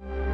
you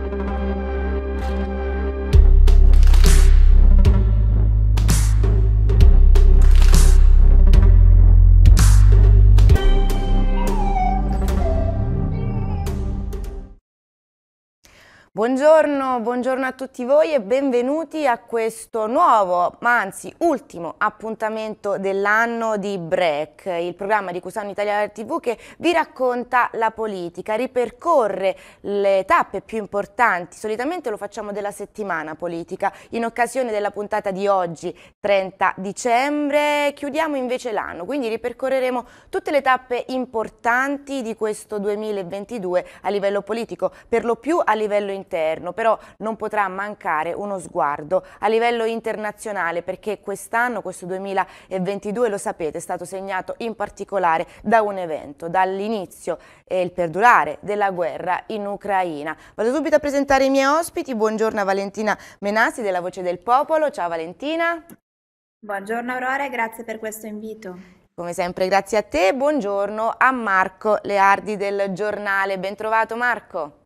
Buongiorno, buongiorno, a tutti voi e benvenuti a questo nuovo, ma anzi ultimo appuntamento dell'anno di Break, il programma di Cusano Italia TV che vi racconta la politica, ripercorre le tappe più importanti, solitamente lo facciamo della settimana politica, in occasione della puntata di oggi 30 dicembre chiudiamo invece l'anno, quindi ripercorreremo tutte le tappe importanti di questo 2022 a livello politico, per lo più a livello internazionale interno, però non potrà mancare uno sguardo a livello internazionale perché quest'anno, questo 2022, lo sapete, è stato segnato in particolare da un evento, dall'inizio e il perdurare della guerra in Ucraina. Vado subito a presentare i miei ospiti, buongiorno a Valentina Menasi della Voce del Popolo, ciao Valentina. Buongiorno Aurora e grazie per questo invito. Come sempre grazie a te, buongiorno a Marco Leardi del giornale, bentrovato Marco.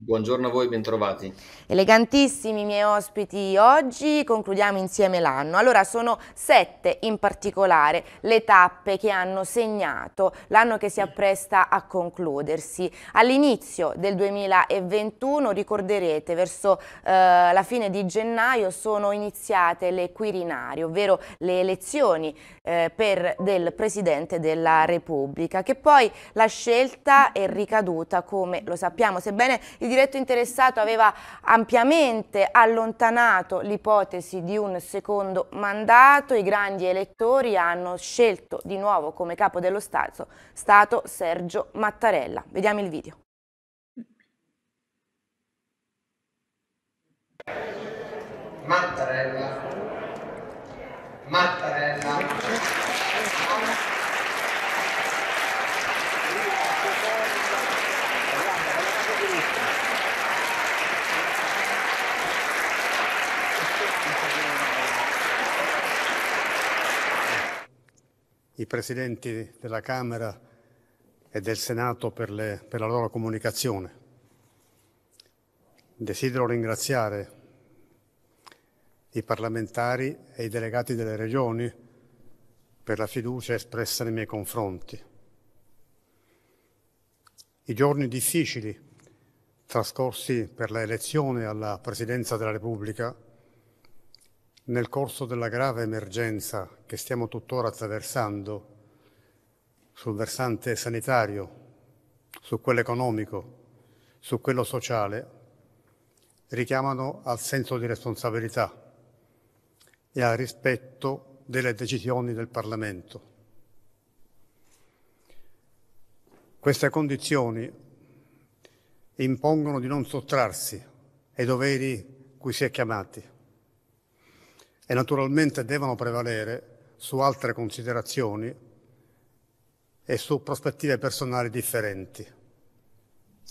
Buongiorno a voi, bentrovati. Elegantissimi i miei ospiti oggi, concludiamo insieme l'anno. Allora sono sette in particolare le tappe che hanno segnato l'anno che si appresta a concludersi. All'inizio del 2021, ricorderete, verso eh, la fine di gennaio sono iniziate le Quirinari, ovvero le elezioni eh, per, del Presidente della Repubblica, che poi la scelta è ricaduta, come lo sappiamo, sebbene il il diretto interessato aveva ampiamente allontanato l'ipotesi di un secondo mandato, i grandi elettori hanno scelto di nuovo come capo dello Stato, stato Sergio Mattarella. Vediamo il video. Mattarella, Mattarella. i presidenti della Camera e del Senato per, le, per la loro comunicazione. Desidero ringraziare i parlamentari e i delegati delle regioni per la fiducia espressa nei miei confronti. I giorni difficili trascorsi per la elezione alla Presidenza della Repubblica nel corso della grave emergenza che stiamo tuttora attraversando sul versante sanitario, su quello economico, su quello sociale, richiamano al senso di responsabilità e al rispetto delle decisioni del Parlamento. Queste condizioni impongono di non sottrarsi ai doveri cui si è chiamati e naturalmente devono prevalere su altre considerazioni e su prospettive personali differenti,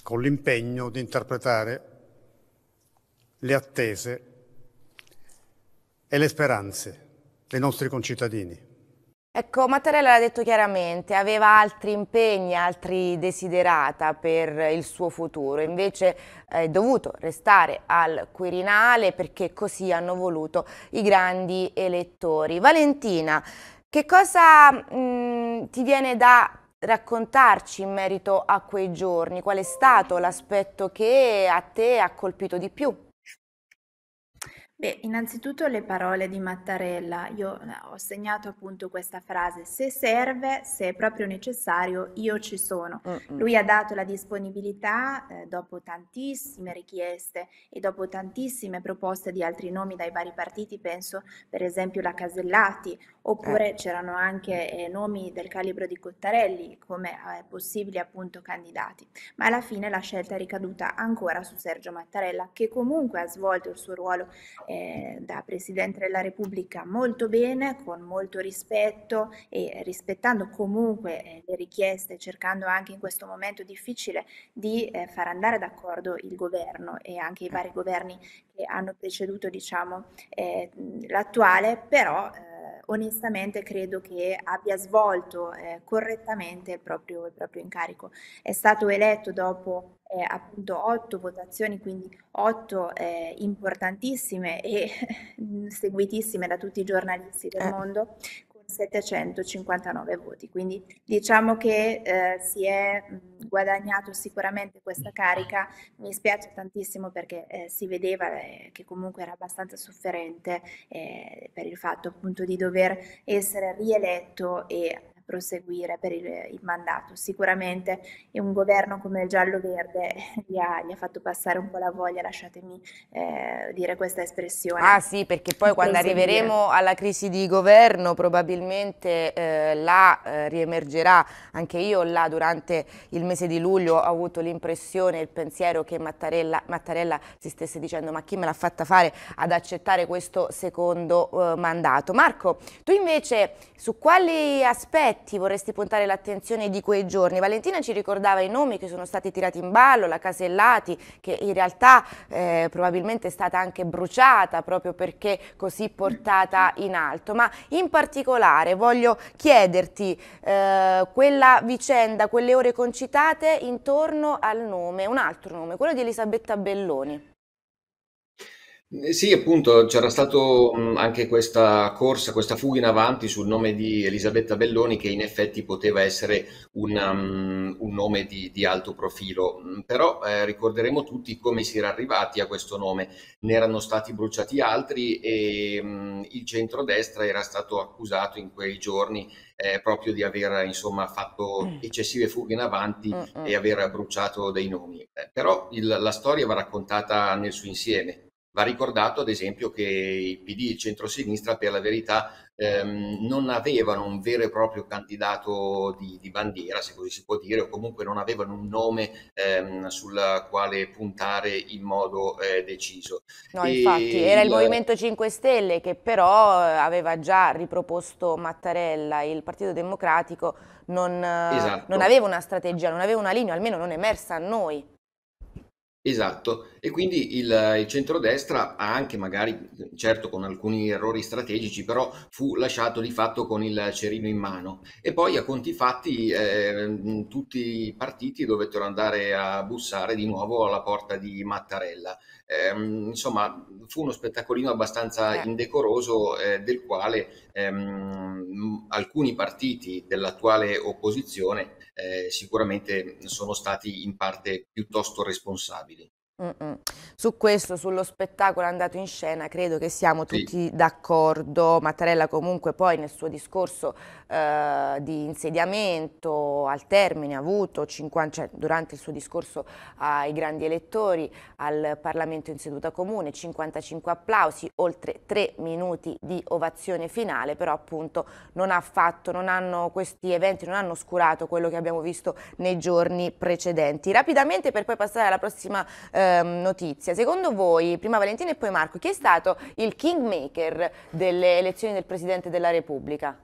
con l'impegno di interpretare le attese e le speranze dei nostri concittadini. Ecco, Mattarella l'ha detto chiaramente, aveva altri impegni, altri desiderata per il suo futuro, invece eh, è dovuto restare al Quirinale perché così hanno voluto i grandi elettori. Valentina, che cosa mh, mm, ti viene da raccontarci in merito a quei giorni? Qual è stato l'aspetto che a te ha colpito di più? Beh, innanzitutto le parole di Mattarella. Io eh, ho segnato appunto questa frase, se serve, se è proprio necessario, io ci sono. Mh-mh. Lui ha dato la disponibilità eh, dopo tantissime richieste e dopo tantissime proposte di altri nomi dai vari partiti, penso per esempio la Casellati, oppure Eh, c'erano anche eh, nomi del calibro di Cottarelli come eh, possibili appunto candidati. Ma alla fine la scelta è ricaduta ancora su Sergio Mattarella, che comunque ha svolto il suo ruolo eh, da Presidente della Repubblica molto bene, con molto rispetto e rispettando comunque eh, le richieste, cercando anche in questo momento difficile di eh, far andare d'accordo il governo e anche i vari governi che hanno preceduto diciamo, eh, l'attuale, però eh, eh, onestamente credo che abbia svolto eh, correttamente il proprio, il proprio, incarico. È stato eletto dopo eh, appunto otto votazioni, quindi otto eh, importantissime e seguitissime da tutti i giornalisti del eh. mondo, 759 voti, quindi diciamo che eh, si è guadagnato sicuramente questa carica, mi spiace tantissimo perché eh, si vedeva eh, che comunque era abbastanza sofferente eh, per il fatto appunto di dover essere rieletto e proseguire per il, il mandato. Sicuramente un governo come il giallo-verde eh, gli ha, gli ha, fatto passare un po' la voglia, lasciatemi eh, dire questa espressione. Ah sì, perché poi quando Presidire. arriveremo alla crisi di governo probabilmente eh, la eh, riemergerà. Anche io là durante il mese di luglio ho avuto l'impressione, il pensiero che Mattarella, Mattarella, si stesse dicendo ma chi me l'ha fatta fare ad accettare questo secondo eh, mandato. Marco, tu invece su quali aspetti progetti vorresti puntare l'attenzione di quei giorni? Valentina ci ricordava i nomi che sono stati tirati in ballo, la Casellati, che in realtà eh, probabilmente è stata anche bruciata proprio perché così portata in alto. Ma in particolare voglio chiederti eh, quella vicenda, quelle ore concitate intorno al nome, un altro nome, quello di Elisabetta Belloni. Eh, sì, appunto, c'era stato mm, anche questa corsa, questa fuga in avanti sul nome di Elisabetta Belloni, che in effetti poteva essere una, mh, mm, un, nome di, di, alto profilo, mm, però eh, ricorderemo tutti come si era arrivati a questo nome. Ne erano stati bruciati altri e mh, il centrodestra era stato accusato in quei giorni eh, proprio di aver insomma, fatto eccessive fughe in avanti mm-hmm. e aver bruciato dei nomi. Eh, però il, la storia va raccontata nel suo insieme. Va ricordato ad esempio che il PD e il centrosinistra per la verità ehm, non avevano un vero e proprio candidato di, di, bandiera, se così si può dire, o comunque non avevano un nome ehm, sul quale puntare in modo eh, deciso. No, e infatti era il, Movimento 5 Stelle che però eh, aveva già riproposto Mattarella, il Partito Democratico non, eh, esatto. non aveva una strategia, non aveva una linea, almeno non è emersa a noi. Esatto, e quindi il, il centrodestra ha anche magari, certo con alcuni errori strategici, però fu lasciato di fatto con il cerino in mano. E poi a conti fatti eh, tutti i partiti dovettero andare a bussare di nuovo alla porta di Mattarella. Eh, insomma, fu uno spettacolino abbastanza eh. indecoroso eh, del quale ehm, alcuni partiti dell'attuale opposizione eh, sicuramente sono stati in parte piuttosto responsabili. Mm-mm. Su questo, sullo spettacolo andato in scena, credo che siamo Sì. tutti d'accordo. Mattarella comunque poi nel suo discorso eh, di insediamento al termine ha avuto, 50 cioè, durante il suo discorso ai grandi elettori al Parlamento in seduta comune, 55 applausi, oltre 3 minuti di ovazione finale, però appunto non ha fatto, non hanno questi eventi, non hanno oscurato quello che abbiamo visto nei giorni precedenti. Rapidamente per poi passare alla prossima eh, ehm, notizia. Secondo voi, prima Valentina e poi Marco, chi è stato il kingmaker delle elezioni del Presidente della Repubblica?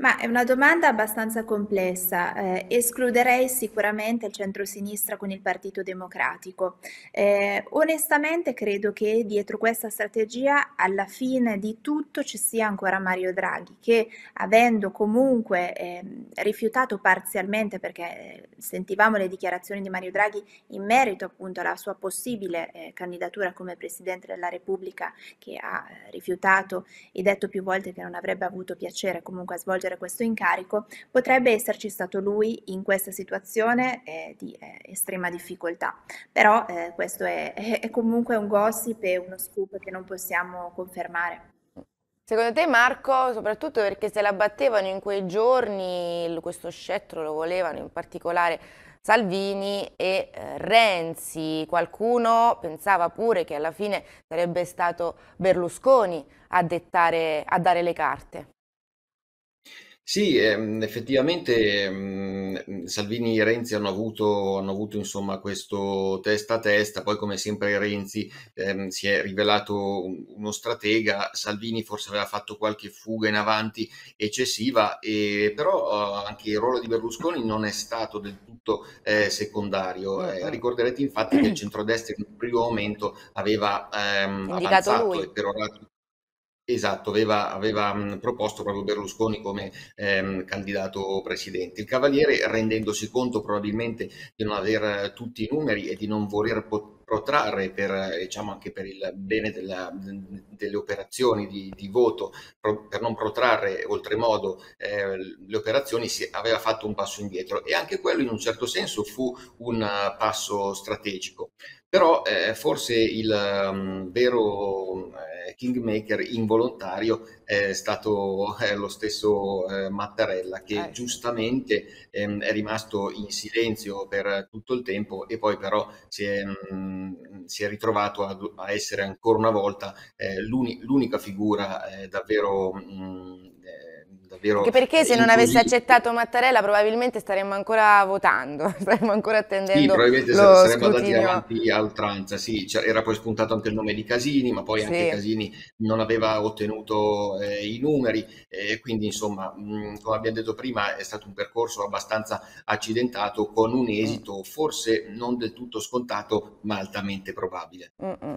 Ma è una domanda abbastanza complessa. Eh, escluderei sicuramente il centro-sinistra con il Partito Democratico. Eh, onestamente credo che dietro questa strategia alla fine di tutto ci sia ancora Mario Draghi che avendo comunque eh, rifiutato parzialmente perché eh, sentivamo le dichiarazioni di Mario Draghi in merito appunto alla sua possibile eh, candidatura come Presidente della Repubblica che ha eh, rifiutato e detto più volte che non avrebbe avuto piacere comunque a svolgere svolgere questo incarico, potrebbe esserci stato lui in questa situazione eh, di eh, estrema difficoltà. Però eh, questo è, è, comunque un gossip e uno scoop che non possiamo confermare. Secondo te Marco, soprattutto perché se la battevano in quei giorni, questo scettro lo volevano in particolare Salvini e eh, Renzi, qualcuno pensava pure che alla fine sarebbe stato Berlusconi a, dettare, a dare le carte. Sì, ehm, effettivamente ehm, Salvini e Renzi hanno avuto, hanno avuto insomma, questo testa a testa, poi come sempre Renzi ehm, si è rivelato uno stratega, Salvini forse aveva fatto qualche fuga in avanti eccessiva, e, però eh, anche il ruolo di Berlusconi non è stato del tutto eh, secondario. Eh, ricorderete infatti che il centrodestra in un primo momento aveva ehm, avanzato lui. e perorato Esatto, aveva, aveva proposto proprio Berlusconi come ehm, candidato presidente. Il Cavaliere, rendendosi conto probabilmente di non avere tutti i numeri e di non voler pot- protrarre per, diciamo, anche per il bene della, delle operazioni di, di voto, pro, per non protrarre oltremodo eh, le operazioni, si aveva fatto un passo indietro e anche quello in un certo senso fu un eh, passo strategico però eh, forse il um, vero eh, kingmaker involontario è stato eh, lo stesso eh, Mattarella che eh, giustamente ehm, è rimasto in silenzio per tutto il tempo e poi però si è, mh, mm, si è ritrovato a, a, essere ancora una volta eh, l'uni, l'unica figura davvero mh, mm, davvero... Anche perché se non avesse accettato Mattarella probabilmente staremmo ancora votando, staremmo ancora attendendo Sì, probabilmente saremmo andati avanti a oltranza, sì, cioè, era poi spuntato anche il nome di Casini, ma poi anche sì. Casini non aveva ottenuto eh, i numeri, eh, quindi insomma, mh, come abbiamo detto prima, è stato un percorso abbastanza accidentato con un mm. esito mm. forse non del tutto scontato, ma altamente probabile. Mm-mm.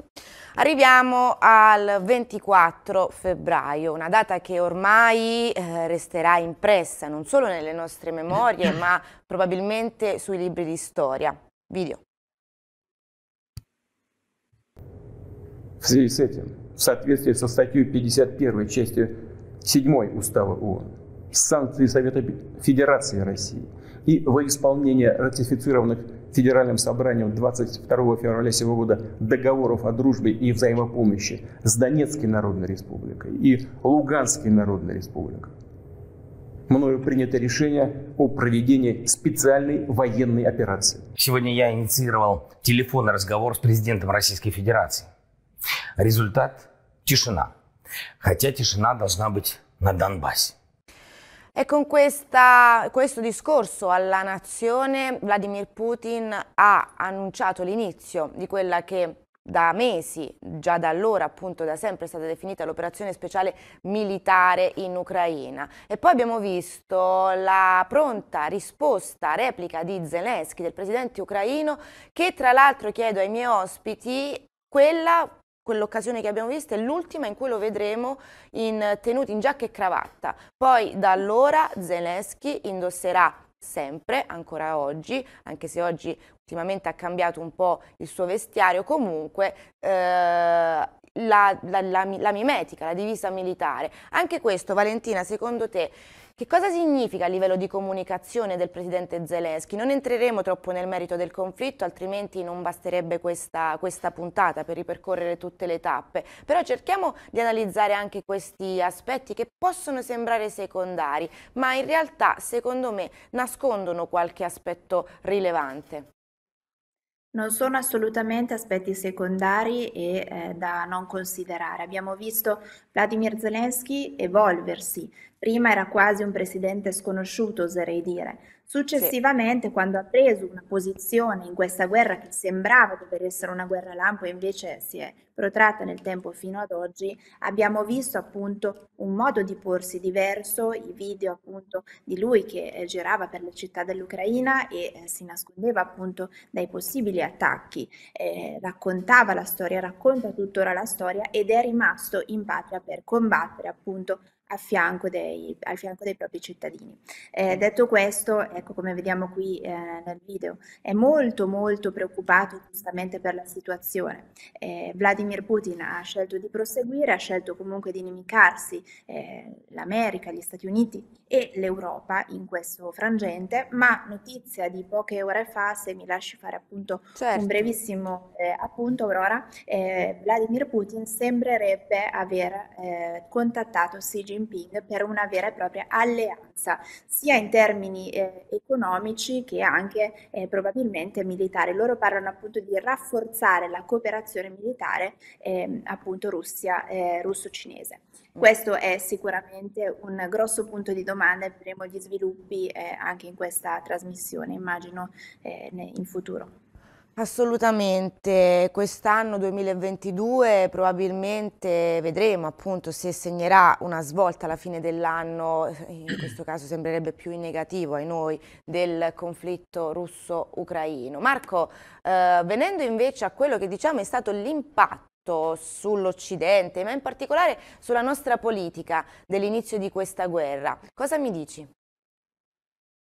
Arriviamo al 24 febbraio, una data che ormai... Eh, resterà impressa non solo nelle nostre memorie, ma probabilmente sui libri di storia. Video. В связи с этим, в соответствии со статьей 51 части 7 Устава ООН, санкции Совета Федерации России и во исполнение ратифицированных Федеральным собранием 22 февраля сего года договоров о дружбе и взаимопомощи с Донецкой Народной Республикой и Луганской Народной Республикой мною принято решение о проведении специальной военной операции. Сегодня я инициировал телефонный разговор с президентом Российской Федерации. Результат – тишина. Хотя тишина должна быть на Донбассе. E con questa, questo discorso alla nazione Vladimir Putin ha annunciato l'inizio di quella che da mesi, già da allora appunto da sempre è stata definita l'operazione speciale militare in Ucraina. E poi abbiamo visto la pronta risposta, replica di Zelensky, del presidente ucraino, che tra l'altro chiedo ai miei ospiti quella quell'occasione che abbiamo visto è l'ultima in cui lo vedremo in, tenuto in giacca e cravatta. Poi da allora Zelensky indosserà sempre, ancora oggi, anche se oggi ultimamente ha cambiato un po' il suo vestiario, comunque eh, la, la, la, la, mimetica, la divisa militare. Anche questo, Valentina, secondo te che cosa significa a livello di comunicazione del presidente Zelensky? Non entreremo troppo nel merito del conflitto, altrimenti non basterebbe questa, questa puntata per ripercorrere tutte le tappe. Però cerchiamo di analizzare anche questi aspetti che possono sembrare secondari, ma in realtà, secondo me, nascondono qualche aspetto rilevante. Non sono assolutamente aspetti secondari e eh, da non considerare. Abbiamo visto Vladimir Zelensky evolversi. Prima era quasi un presidente sconosciuto, oserei dire. Successivamente, sì. quando ha preso una posizione in questa guerra che sembrava dover essere una guerra lampo e invece si è protratta nel tempo fino ad oggi, abbiamo visto appunto un modo di porsi diverso, i video appunto di lui che eh, girava per le città dell'Ucraina e eh, si nascondeva appunto dai possibili attacchi, eh, raccontava la storia, racconta tuttora la storia ed è rimasto in patria per combattere appunto a fianco dei, al fianco dei propri cittadini. Eh, mm. detto questo, ecco come vediamo qui eh, nel video, è molto molto preoccupato giustamente per la situazione. Eh, Vladimir Putin ha scelto di proseguire, ha scelto comunque di inimicarsi eh, l'America, gli Stati Uniti e l'Europa in questo frangente, ma notizia di poche ore fa, se mi lasci fare appunto certo. un brevissimo eh, appunto Aurora, eh, Vladimir Putin sembrerebbe aver contattato Xi Jinping Jinping per una vera e propria alleanza, sia in termini eh, economici che anche eh, probabilmente militari. Loro parlano appunto di rafforzare la cooperazione militare eh, appunto Russia, eh, russo-cinese. Mm. Questo è sicuramente un grosso punto di domanda e vedremo gli sviluppi eh, anche in questa trasmissione, immagino, eh, in futuro. Assolutamente, quest'anno 2022 probabilmente vedremo appunto se segnerà una svolta alla fine dell'anno, in questo caso sembrerebbe più in negativo ai noi, del conflitto russo-ucraino. Marco, eh, venendo invece a quello che diciamo è stato l'impatto sull'Occidente, ma in particolare sulla nostra politica dell'inizio di questa guerra, cosa mi dici?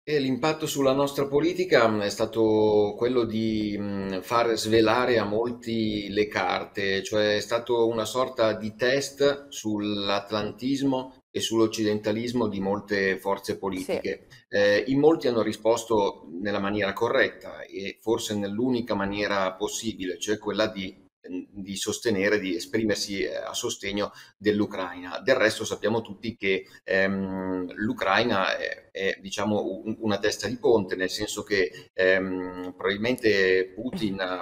E l'impatto sulla nostra politica mm, è stato quello di mm, far svelare a molti le carte, cioè è stato una sorta di test sull'atlantismo e sull'occidentalismo di molte forze politiche. Eh, in molti hanno risposto nella maniera corretta e forse nell'unica maniera possibile, cioè quella di di sostenere, di esprimersi eh, a sostegno dell'Ucraina. Del resto sappiamo tutti che ehm, l'Ucraina è, è diciamo, un, una testa di ponte, nel senso che ehm, probabilmente Putin ha,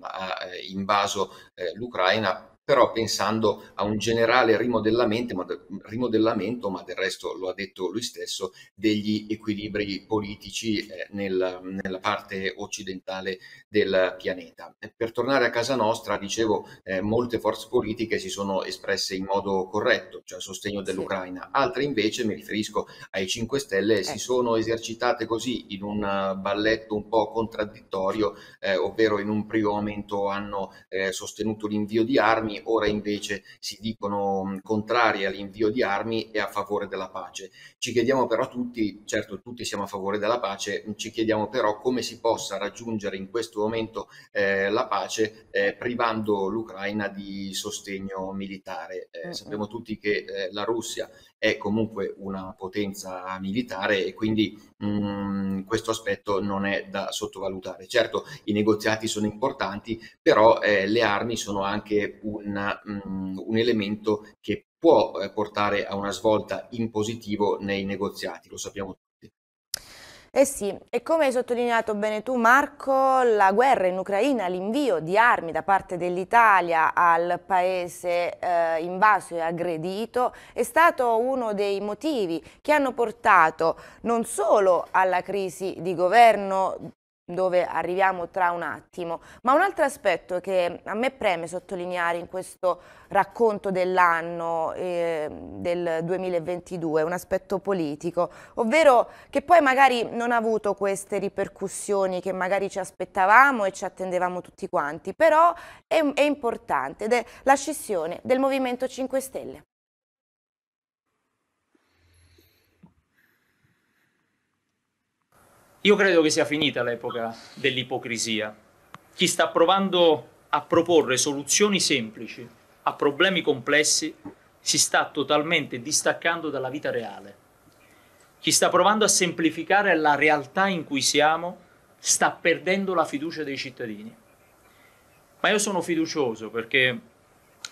ha invaso eh, l'Ucraina però pensando a un generale rimodellamento ma, rimodellamento, ma del resto lo ha detto lui stesso, degli equilibri politici eh, nel, nella parte occidentale del pianeta. per tornare a casa nostra, dicevo, eh, molte forze politiche si sono espresse in modo corretto, cioè a sostegno dell'Ucraina, altre invece, mi riferisco ai 5 Stelle, eh. si ecco. sono esercitate così in un balletto un po' contraddittorio, eh, ovvero in un primo momento hanno eh, sostenuto l'invio di armi, ora invece si dicono contrari all'invio di armi e a favore della pace. Ci chiediamo però tutti, certo tutti siamo a favore della pace, ci chiediamo però come si possa raggiungere in questo momento eh, la pace eh, privando l'Ucraina di sostegno militare. Eh, sappiamo tutti che eh, la Russia è comunque una potenza militare e quindi mh, mm, questo aspetto non è da sottovalutare. Certo, i negoziati sono importanti, però eh, le armi sono anche una, mh, mm, un elemento che può eh, portare a una svolta in positivo nei negoziati, lo sappiamo tutti. Eh sì, e come hai sottolineato bene tu Marco, la guerra in Ucraina, l'invio di armi da parte dell'Italia al paese eh, invaso e aggredito è stato uno dei motivi che hanno portato non solo alla crisi di governo dove arriviamo tra un attimo. Ma un altro aspetto che a me preme sottolineare in questo racconto dell'anno eh, del 2022, un aspetto politico, ovvero che poi magari non ha avuto queste ripercussioni che magari ci aspettavamo e ci attendevamo tutti quanti, però è, è importante ed è la scissione del Movimento 5 Stelle. Io credo che sia finita l'epoca dell'ipocrisia. Chi sta provando a proporre soluzioni semplici a problemi complessi si sta totalmente distaccando dalla vita reale. Chi sta provando a semplificare la realtà in cui siamo sta perdendo la fiducia dei cittadini. Ma io sono fiducioso perché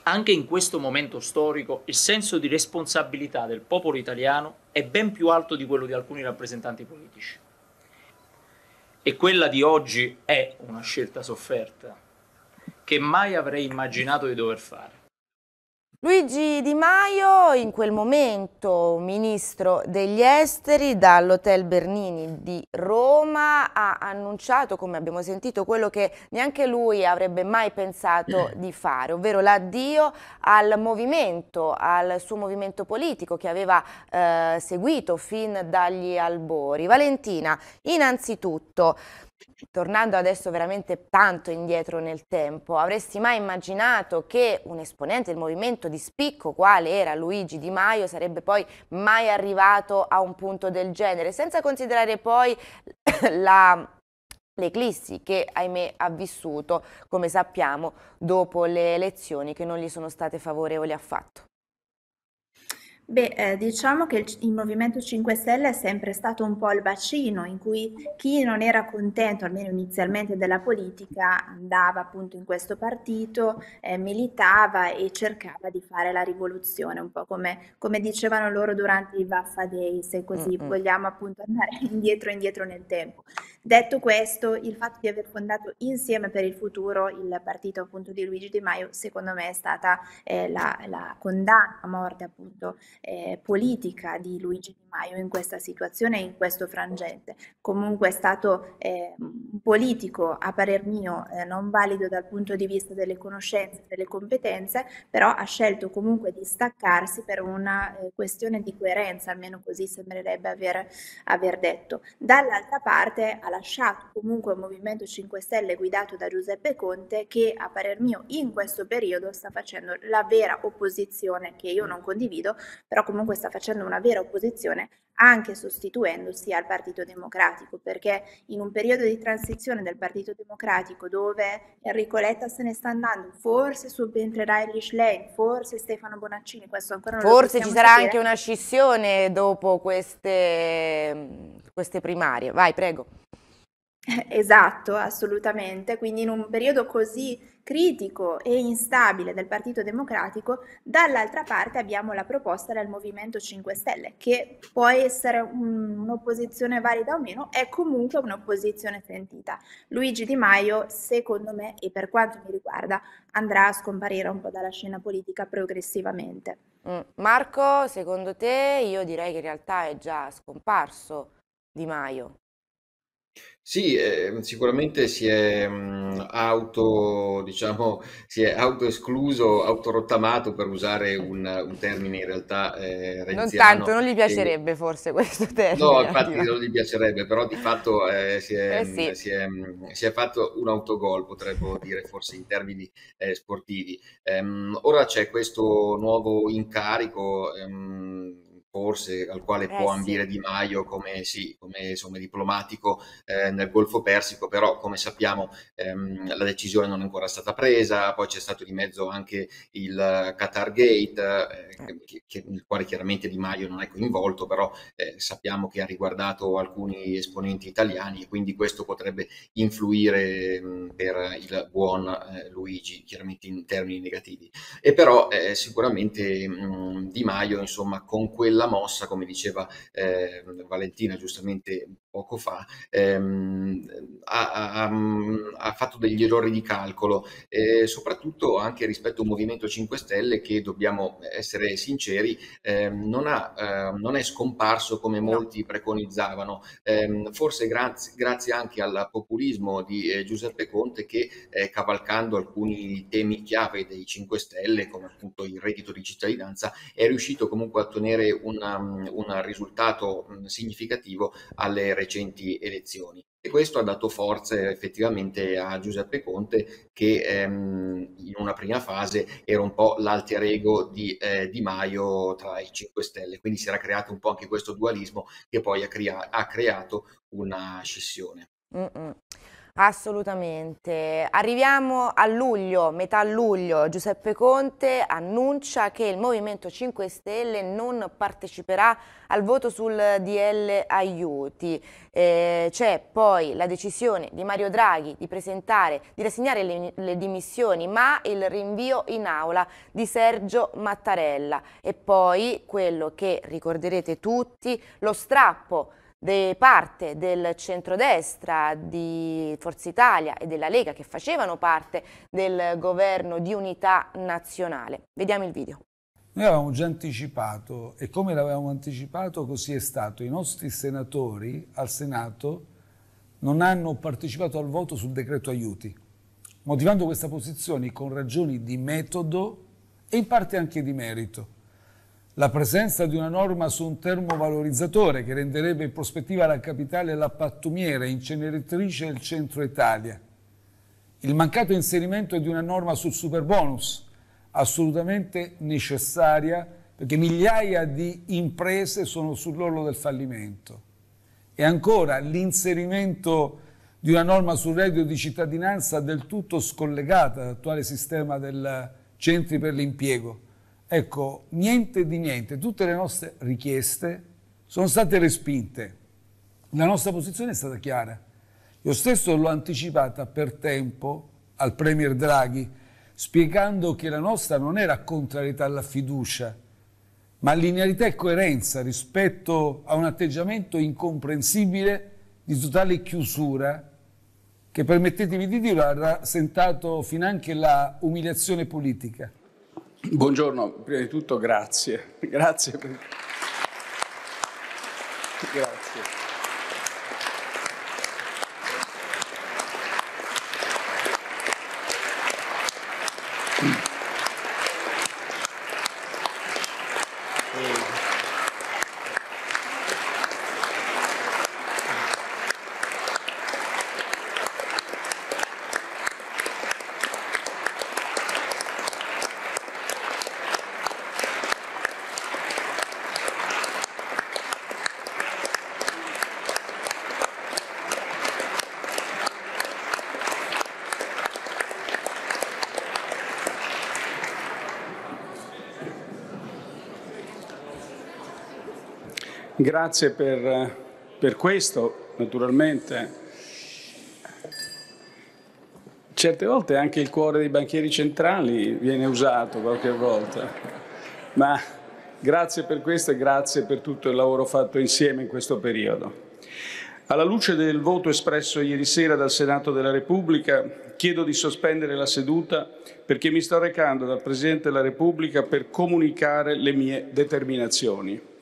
anche in questo momento storico il senso di responsabilità del popolo italiano è ben più alto di quello di alcuni rappresentanti politici. E quella di oggi è una scelta sofferta che mai avrei immaginato di dover fare. Luigi Di Maio, in quel momento ministro degli esteri, dall'Hotel Bernini di Roma, ha annunciato, come abbiamo sentito, quello che neanche lui avrebbe mai pensato mm. di fare, ovvero l'addio al movimento, al suo movimento politico che aveva eh, seguito fin dagli albori. Valentina, innanzitutto, tornando adesso veramente tanto indietro nel tempo, avresti mai immaginato che un esponente del movimento di spicco, quale era Luigi Di Maio, sarebbe poi mai arrivato a un punto del genere, senza considerare poi la l'eclissi che ahimè ha vissuto, come sappiamo, dopo le elezioni che non gli sono state favorevoli affatto. Beh, eh, diciamo che il, il, Movimento 5 Stelle è sempre stato un po' il bacino in cui chi non era contento, almeno inizialmente, della politica andava appunto in questo partito, eh, militava e cercava di fare la rivoluzione, un po' come, come dicevano loro durante i Vaffa Day, se così mm-hmm. vogliamo appunto andare indietro indietro nel tempo. Detto questo, il fatto di aver fondato insieme per il futuro il partito appunto di Luigi Di Maio, secondo me è stata eh, la, la, condanna a morte appunto eh, politica di Luigi Di Maio Maio in questa situazione, in questo frangente. Comunque è stato eh, un politico, a parer mio, eh, non valido dal punto di vista delle conoscenze, delle competenze, però ha scelto comunque di staccarsi per una eh, questione di coerenza, almeno così sembrerebbe aver, aver detto. Dall'altra parte ha lasciato comunque un Movimento 5 Stelle guidato da Giuseppe Conte che, a parer mio, in questo periodo sta facendo la vera opposizione, che io non condivido, però comunque sta facendo una vera opposizione anche sostituendosi al Partito Democratico, perché in un periodo di transizione del Partito Democratico dove Enrico Letta se ne sta andando, forse subentrerà Elish Lane, forse Stefano Bonaccini, questo ancora non Forse ci sarà sapere. anche una scissione dopo queste, queste primarie. Vai, prego. Esatto, assolutamente. Quindi in un periodo così critico e instabile del Partito Democratico, dall'altra parte abbiamo la proposta del Movimento 5 Stelle, che può essere un'opposizione valida o meno, è comunque un'opposizione sentita. Luigi Di Maio, secondo me e per quanto mi riguarda, andrà a scomparire un po' dalla scena politica progressivamente. Mm, Marco, secondo te io direi che in realtà è già scomparso Di Maio. Sì, ehm, sicuramente si è, mhmm, auto diciamo, si è autoescluso, autorottamato, per usare un un termine in realtà, ehm, Non tanto, non gli e piacerebbe forse questo No, termine a infatti Dio. non gli piacerebbe, però di fatto, ehm, si è Eh mhmm, sì. si è mhmm, si è fatto un autogol, potremmo dire forse in termini, ehm, sportivi. Ehm, ora c'è questo nuovo incarico, ehm forse al quale eh, può ambire Di Maio come, sì, come insomma, diplomatico eh, nel Golfo Persico, però come sappiamo ehm, la decisione non è ancora stata presa, poi c'è stato di mezzo anche il Qatar Gate, eh, eh. che, che, nel quale chiaramente Di Maio non è coinvolto, però eh, sappiamo che ha riguardato alcuni esponenti italiani e quindi questo potrebbe influire mh, mm, per il buon eh, Luigi, chiaramente in termini negativi. E però sicuramente mh, mm, Di Maio, insomma, con quella mossa, come diceva eh, Valentina giustamente poco fa, ehm, ha, ha, ha, mm, fatto degli errori di calcolo, eh, soprattutto anche rispetto a un Movimento 5 Stelle che, dobbiamo essere sinceri, ehm, non, ha, eh, non, è scomparso come molti preconizzavano, ehm, forse grazie, grazie, anche al populismo di eh, Giuseppe Conte che, eh, cavalcando alcuni temi chiave dei 5 Stelle, come appunto il reddito di cittadinanza, è riuscito comunque a ottenere una, um, un risultato mm, significativo alle recenti elezioni. E questo ha dato forze effettivamente a Giuseppe Conte che ehm, in una prima fase era un po' l'alter ego di eh, Di Maio tra i 5 Stelle, quindi si era creato un po' anche questo dualismo che poi ha, crea- ha creato una scissione. Mm-mm. Assolutamente. Arriviamo a luglio, metà luglio, Giuseppe Conte annuncia che il Movimento 5 Stelle non parteciperà al voto sul DL aiuti. Eh, c'è poi la decisione di Mario Draghi di presentare, di rassegnare le, le, dimissioni, ma il rinvio in aula di Sergio Mattarella. E poi quello che ricorderete tutti, lo strappo de parte del centrodestra di Forza Italia e della Lega che facevano parte del governo di unità nazionale. Vediamo il video. Noi avevamo già anticipato e come l'avevamo anticipato così è stato. I nostri senatori al Senato non hanno partecipato al voto sul decreto aiuti, motivando questa posizione con ragioni di metodo e in parte anche di merito la presenza di una norma su un termovalorizzatore che renderebbe in prospettiva la capitale la pattumiera inceneritrice del centro Italia, il mancato inserimento di una norma sul superbonus, assolutamente necessaria perché migliaia di imprese sono sull'orlo del fallimento. E ancora l'inserimento di una norma sul reddito di cittadinanza del tutto scollegata dall'attuale sistema dei centri per l'impiego Ecco, niente di niente, tutte le nostre richieste sono state respinte. La nostra posizione è stata chiara. Io stesso l'ho anticipata per tempo al Premier Draghi, spiegando che la nostra non era contrarietà alla fiducia, ma linearità e coerenza rispetto a un atteggiamento incomprensibile di totale chiusura che, permettetemi di dirlo, ha rasentato finanche la umiliazione politica. Buongiorno, prima di tutto grazie. Grazie. Per... grazie. Mm. Grazie per, per questo, naturalmente. Certe volte anche il cuore dei banchieri centrali viene usato qualche volta, ma grazie per questo e grazie per tutto il lavoro fatto insieme in questo periodo. Alla luce del voto espresso ieri sera dal Senato della Repubblica, chiedo di sospendere la seduta perché mi sto recando dal Presidente della Repubblica per comunicare le mie determinazioni.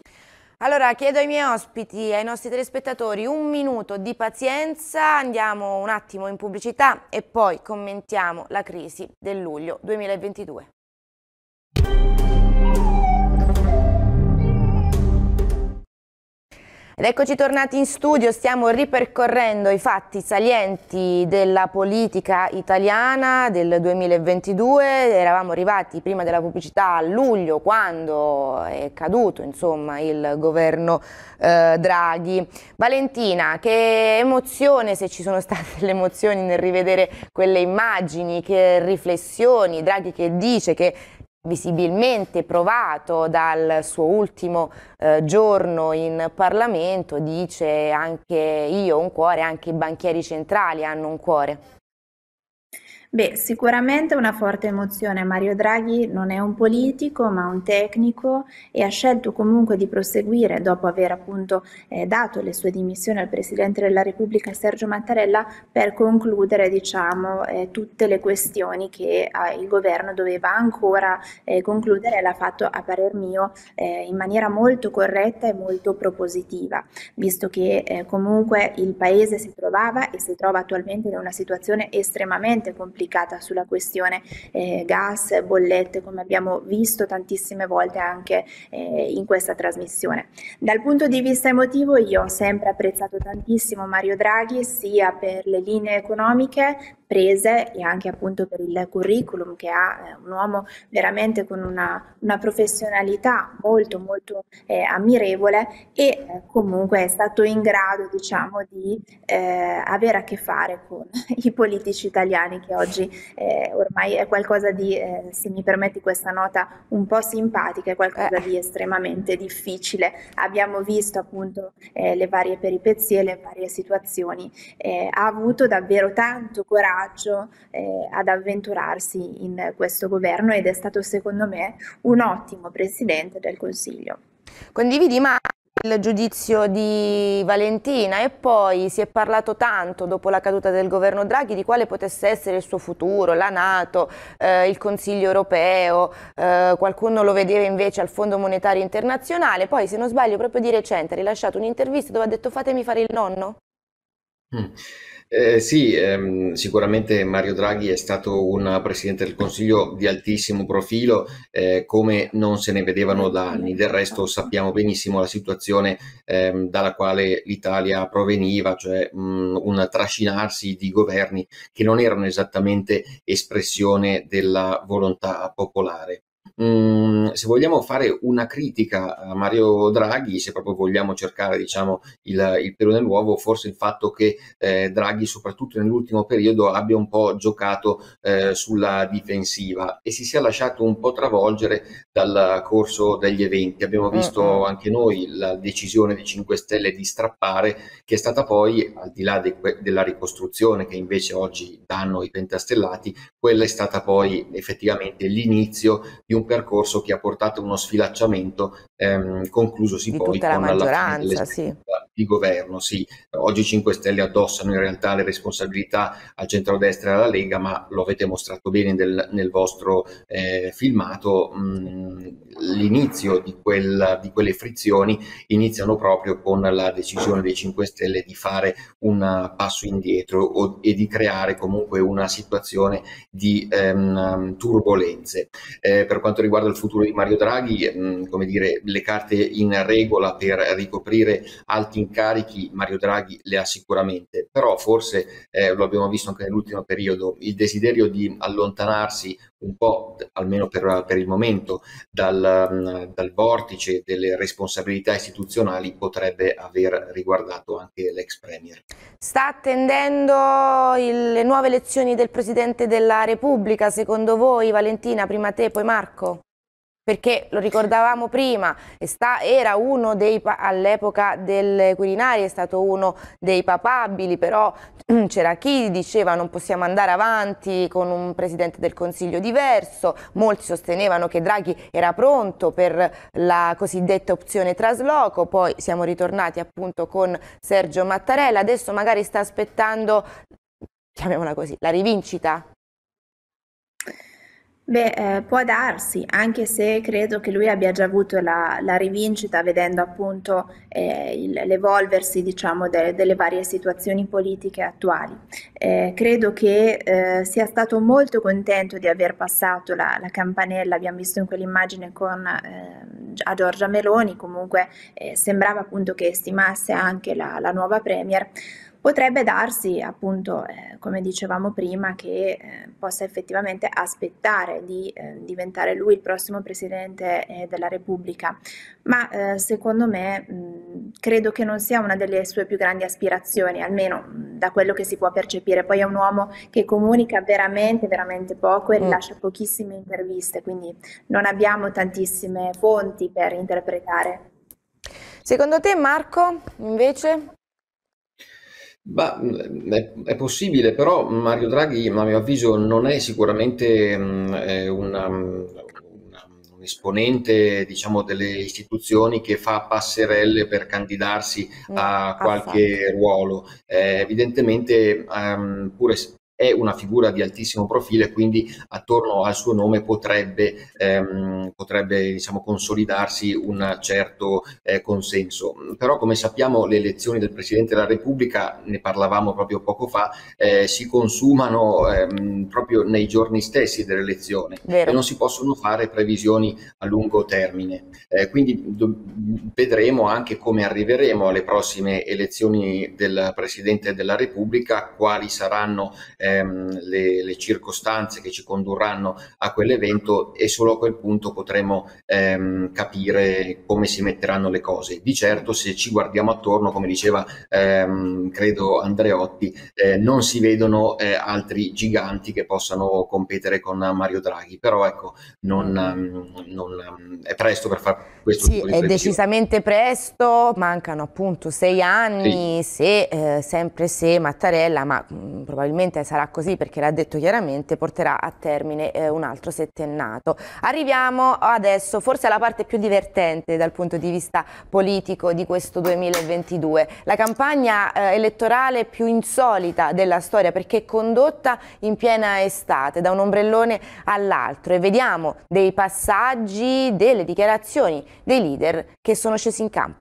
Allora chiedo ai miei ospiti, ai nostri telespettatori, un minuto di pazienza, andiamo un attimo in pubblicità e poi commentiamo la crisi del luglio 2022. Ed eccoci tornati in studio, stiamo ripercorrendo i fatti salienti della politica italiana del 2022, eravamo arrivati prima della pubblicità a luglio quando è caduto insomma, il governo eh, Draghi. Valentina, che emozione, se ci sono state le emozioni nel rivedere quelle immagini, che riflessioni, Draghi che dice che visibilmente provato dal suo ultimo eh, giorno in Parlamento, dice anche io ho un cuore, anche i banchieri centrali hanno un cuore. Beh, sicuramente una forte emozione. Mario Draghi non è un politico, ma un tecnico e ha scelto comunque di proseguire dopo aver appunto eh, dato le sue dimissioni al Presidente della Repubblica Sergio Mattarella per concludere diciamo, eh, tutte le questioni che eh, il governo doveva ancora eh, concludere e l'ha fatto a parer mio eh, in maniera molto corretta e molto propositiva, visto che eh, comunque il Paese si trovava e si trova attualmente in una situazione estremamente complessa complicata sulla questione eh, gas, bollette, come abbiamo visto tantissime volte anche eh, in questa trasmissione. Dal punto di vista emotivo io ho sempre apprezzato tantissimo Mario Draghi sia per le linee economiche prese e anche appunto per il curriculum che ha eh, un uomo veramente con una, una professionalità molto molto eh, ammirevole e eh, comunque è stato in grado diciamo di eh, avere a che fare con i politici italiani che oggi oggi eh, ormai è qualcosa di, eh, se mi permetti questa nota, un po' simpatica, è qualcosa eh. di estremamente difficile. Abbiamo visto appunto eh, le varie peripezie, le varie situazioni. Eh, ha avuto davvero tanto coraggio ad avventurarsi in questo governo ed è stato secondo me un ottimo presidente del Consiglio. Condividi, ma il giudizio di Valentina e poi si è parlato tanto dopo la caduta del governo Draghi di quale potesse essere il suo futuro, la Nato, eh, il Consiglio europeo, eh, qualcuno lo vedeva invece al Fondo Monetario Internazionale, poi se non sbaglio proprio di recente ha rilasciato un'intervista dove ha detto fatemi fare il nonno. Mm. Eh, sì, ehm, sicuramente Mario Draghi è stato un Presidente del Consiglio di altissimo profilo, eh, come non se ne vedevano da anni. Del resto sappiamo benissimo la situazione ehm, dalla quale l'Italia proveniva, cioè mh, un trascinarsi di governi che non erano esattamente espressione della volontà popolare. Mm, se vogliamo fare una critica a Mario Draghi, se proprio vogliamo cercare diciamo, il, il pelo nell'uovo, forse il fatto che eh, Draghi, soprattutto nell'ultimo periodo, abbia un po' giocato eh, sulla difensiva e si sia lasciato un po' travolgere dal corso degli eventi. Abbiamo mm, visto mm. anche noi la decisione dei 5 Stelle di strappare, che è stata poi, al di là de della ricostruzione che invece oggi danno i pentastellati, quella è stata poi effettivamente l'inizio di un percorso che ha portato a uno sfilacciamento ehm, conclusosi di poi con la maggioranza, sì. di governo. Sì. Oggi 5 Stelle addossano in realtà le responsabilità al centrodestra e alla Lega, ma lo avete mostrato bene del, nel vostro eh, filmato, mh, mm, l'inizio di, quella, di, quelle frizioni iniziano proprio con la decisione dei 5 Stelle di fare un passo indietro o, e di creare comunque una situazione di ehm, turbolenze. Eh, per quanto quanto riguarda il futuro di Mario Draghi, mh, mm, come dire, le carte in regola per ricoprire alti incarichi, Mario Draghi le ha sicuramente, però forse, eh, lo abbiamo visto anche nell'ultimo periodo, il desiderio di allontanarsi un po', almeno per, per il momento, dal, mm, dal, vortice delle responsabilità istituzionali potrebbe aver riguardato anche l'ex Premier. Sta attendendo il, le nuove elezioni del Presidente della Repubblica, secondo voi Valentina, prima te, poi Marco? perché lo ricordavamo prima, sta, era uno dei, all'epoca del Quirinari è stato uno dei papabili, però c'era chi diceva non possiamo andare avanti con un Presidente del Consiglio diverso, molti sostenevano che Draghi era pronto per la cosiddetta opzione trasloco, poi siamo ritornati appunto con Sergio Mattarella, adesso magari sta aspettando, chiamiamola così, la rivincita Beh, ehm, può darsi, anche se credo che lui abbia già avuto la la rivincita vedendo appunto, ehm, il l'evolversi diciamo de delle varie situazioni politiche attuali. Ehm, credo che, ehm, sia stato molto contento di aver passato la la campanella, abbiamo visto in quell'immagine con, ehm, a Giorgia Meloni, comunque, ehm, sembrava appunto che stimasse anche la la nuova premier. Potrebbe darsi, appunto, eh, come dicevamo prima, che eh, possa effettivamente aspettare di eh, diventare lui il prossimo presidente eh, della Repubblica, ma eh, secondo me mh, mm, credo che non sia una delle sue più grandi aspirazioni, almeno mh, mm, da quello che si può percepire. Poi è un uomo che comunica veramente, veramente poco e mm. rilascia pochissime interviste, quindi non abbiamo tantissime fonti per interpretare. Secondo te, Marco, invece? Bah, mm, è, è possibile, però Mario Draghi, a mio avviso, non è sicuramente mh, mm, una, una- mm, un esponente, diciamo, delle istituzioni che fa passerelle per candidarsi a qualche affatto. ruolo. Eh, evidentemente, ehm, pur es- è una figura di altissimo profilo e quindi attorno al suo nome potrebbe, ehm, potrebbe diciamo, consolidarsi un certo eh, consenso. Però come sappiamo le elezioni del Presidente della Repubblica, ne parlavamo proprio poco fa, eh, si consumano ehm, proprio nei giorni stessi dell'elezione Vero. e non si possono fare previsioni a lungo termine. Eh, quindi do- vedremo anche come arriveremo alle prossime elezioni del Presidente della Repubblica, quali saranno eh, ehm, le, le, circostanze che ci condurranno a quell'evento e solo a quel punto potremo ehm, capire come si metteranno le cose. Di certo se ci guardiamo attorno, come diceva ehm, credo Andreotti, eh, non si vedono eh, altri giganti che possano competere con Mario Draghi, però ecco, non, mm. ehm, non ehm, è presto per fare questo. Sì, è decisamente presto, mancano appunto sei anni, sì. se, eh, sempre se Mattarella, ma mh, mm, probabilmente sarà sarà così perché l'ha detto chiaramente, porterà a termine eh, un altro settennato. Arriviamo adesso forse alla parte più divertente dal punto di vista politico di questo 2022, la campagna eh, elettorale più insolita della storia perché condotta in piena estate da un ombrellone all'altro e vediamo dei passaggi, delle dichiarazioni dei leader che sono scesi in campo.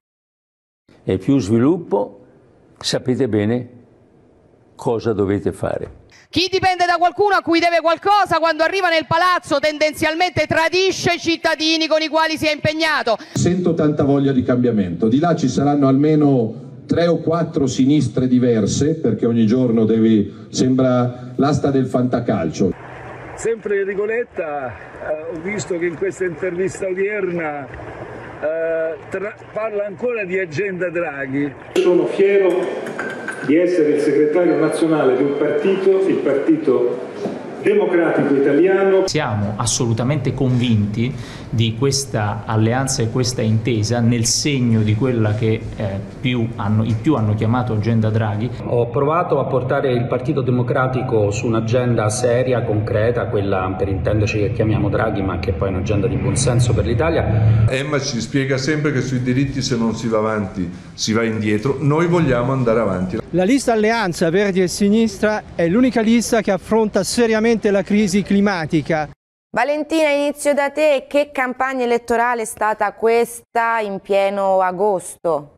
E più sviluppo, sapete bene cosa dovete fare. Chi dipende da qualcuno a cui deve qualcosa quando arriva nel palazzo tendenzialmente tradisce i cittadini con i quali si è impegnato. Sento tanta voglia di cambiamento, di là ci saranno almeno tre o quattro sinistre diverse perché ogni giorno devi, sembra l'asta del fantacalcio. Sempre Rigoletta, eh, ho visto che in questa intervista odierna eh, tra, parla ancora di agenda Draghi. Sono fiero di essere il segretario nazionale di un partito, il Partito Democratico Italiano. Siamo assolutamente convinti di questa alleanza e questa intesa nel segno di quella che eh, più hanno, i più hanno chiamato agenda Draghi. Ho provato a portare il Partito Democratico su un'agenda seria, concreta, quella per intenderci che chiamiamo Draghi ma che è poi è un'agenda di buonsenso per l'Italia. Emma ci spiega sempre che sui diritti se non si va avanti si va indietro, noi vogliamo andare avanti. La lista Alleanza Verdi e Sinistra è l'unica lista che affronta seriamente la crisi climatica Valentina, inizio da te. Che campagna elettorale è stata questa in pieno agosto?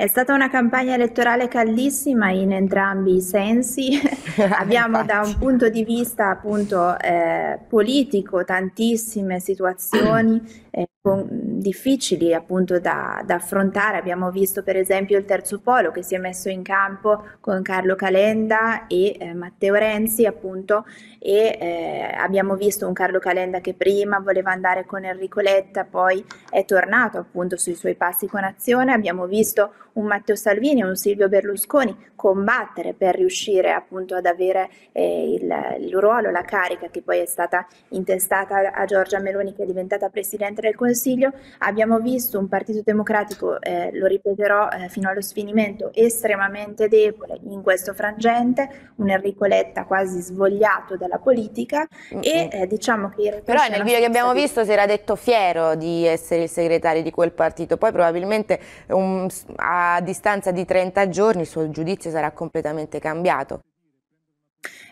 È stata una campagna elettorale caldissima in entrambi i sensi. Abbiamo da un punto di vista appunto eh, politico tantissime situazioni eh, con, difficili appunto da, da, affrontare. Abbiamo visto per esempio il terzo polo che si è messo in campo con Carlo Calenda e eh, Matteo Renzi appunto e eh, abbiamo visto un Carlo Calenda che prima voleva andare con Enrico Letta, poi è tornato appunto sui suoi passi con Azione. Abbiamo visto un Matteo Salvini, un Silvio Berlusconi combattere per riuscire appunto ad avere eh, il, il, ruolo, la carica che poi è stata intestata a Giorgia Meloni che è diventata Presidente del Consiglio. Abbiamo visto un Partito Democratico, eh, lo ripeterò eh, fino allo sfinimento, estremamente debole in questo frangente, un Enrico Letta quasi svogliato dalla politica mm-hmm. e eh, diciamo che... Però nel video che abbiamo di... visto si era detto fiero di essere il segretario di quel partito, poi probabilmente un, ha a distanza di 30 giorni il suo giudizio sarà completamente cambiato.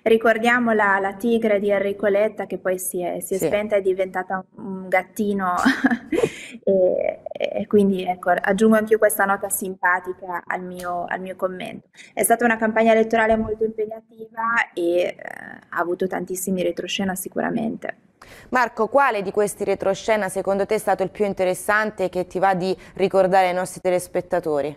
Ricordiamo la, la, tigre di Enrico Letta che poi si è, si è sì. spenta e è diventata un gattino e, e, quindi ecco, aggiungo anche io questa nota simpatica al mio, al mio, commento. È stata una campagna elettorale molto impegnativa e eh, ha avuto tantissimi retroscena sicuramente. Marco, quale di questi retroscena secondo te è stato il più interessante e che ti va di ricordare ai nostri telespettatori?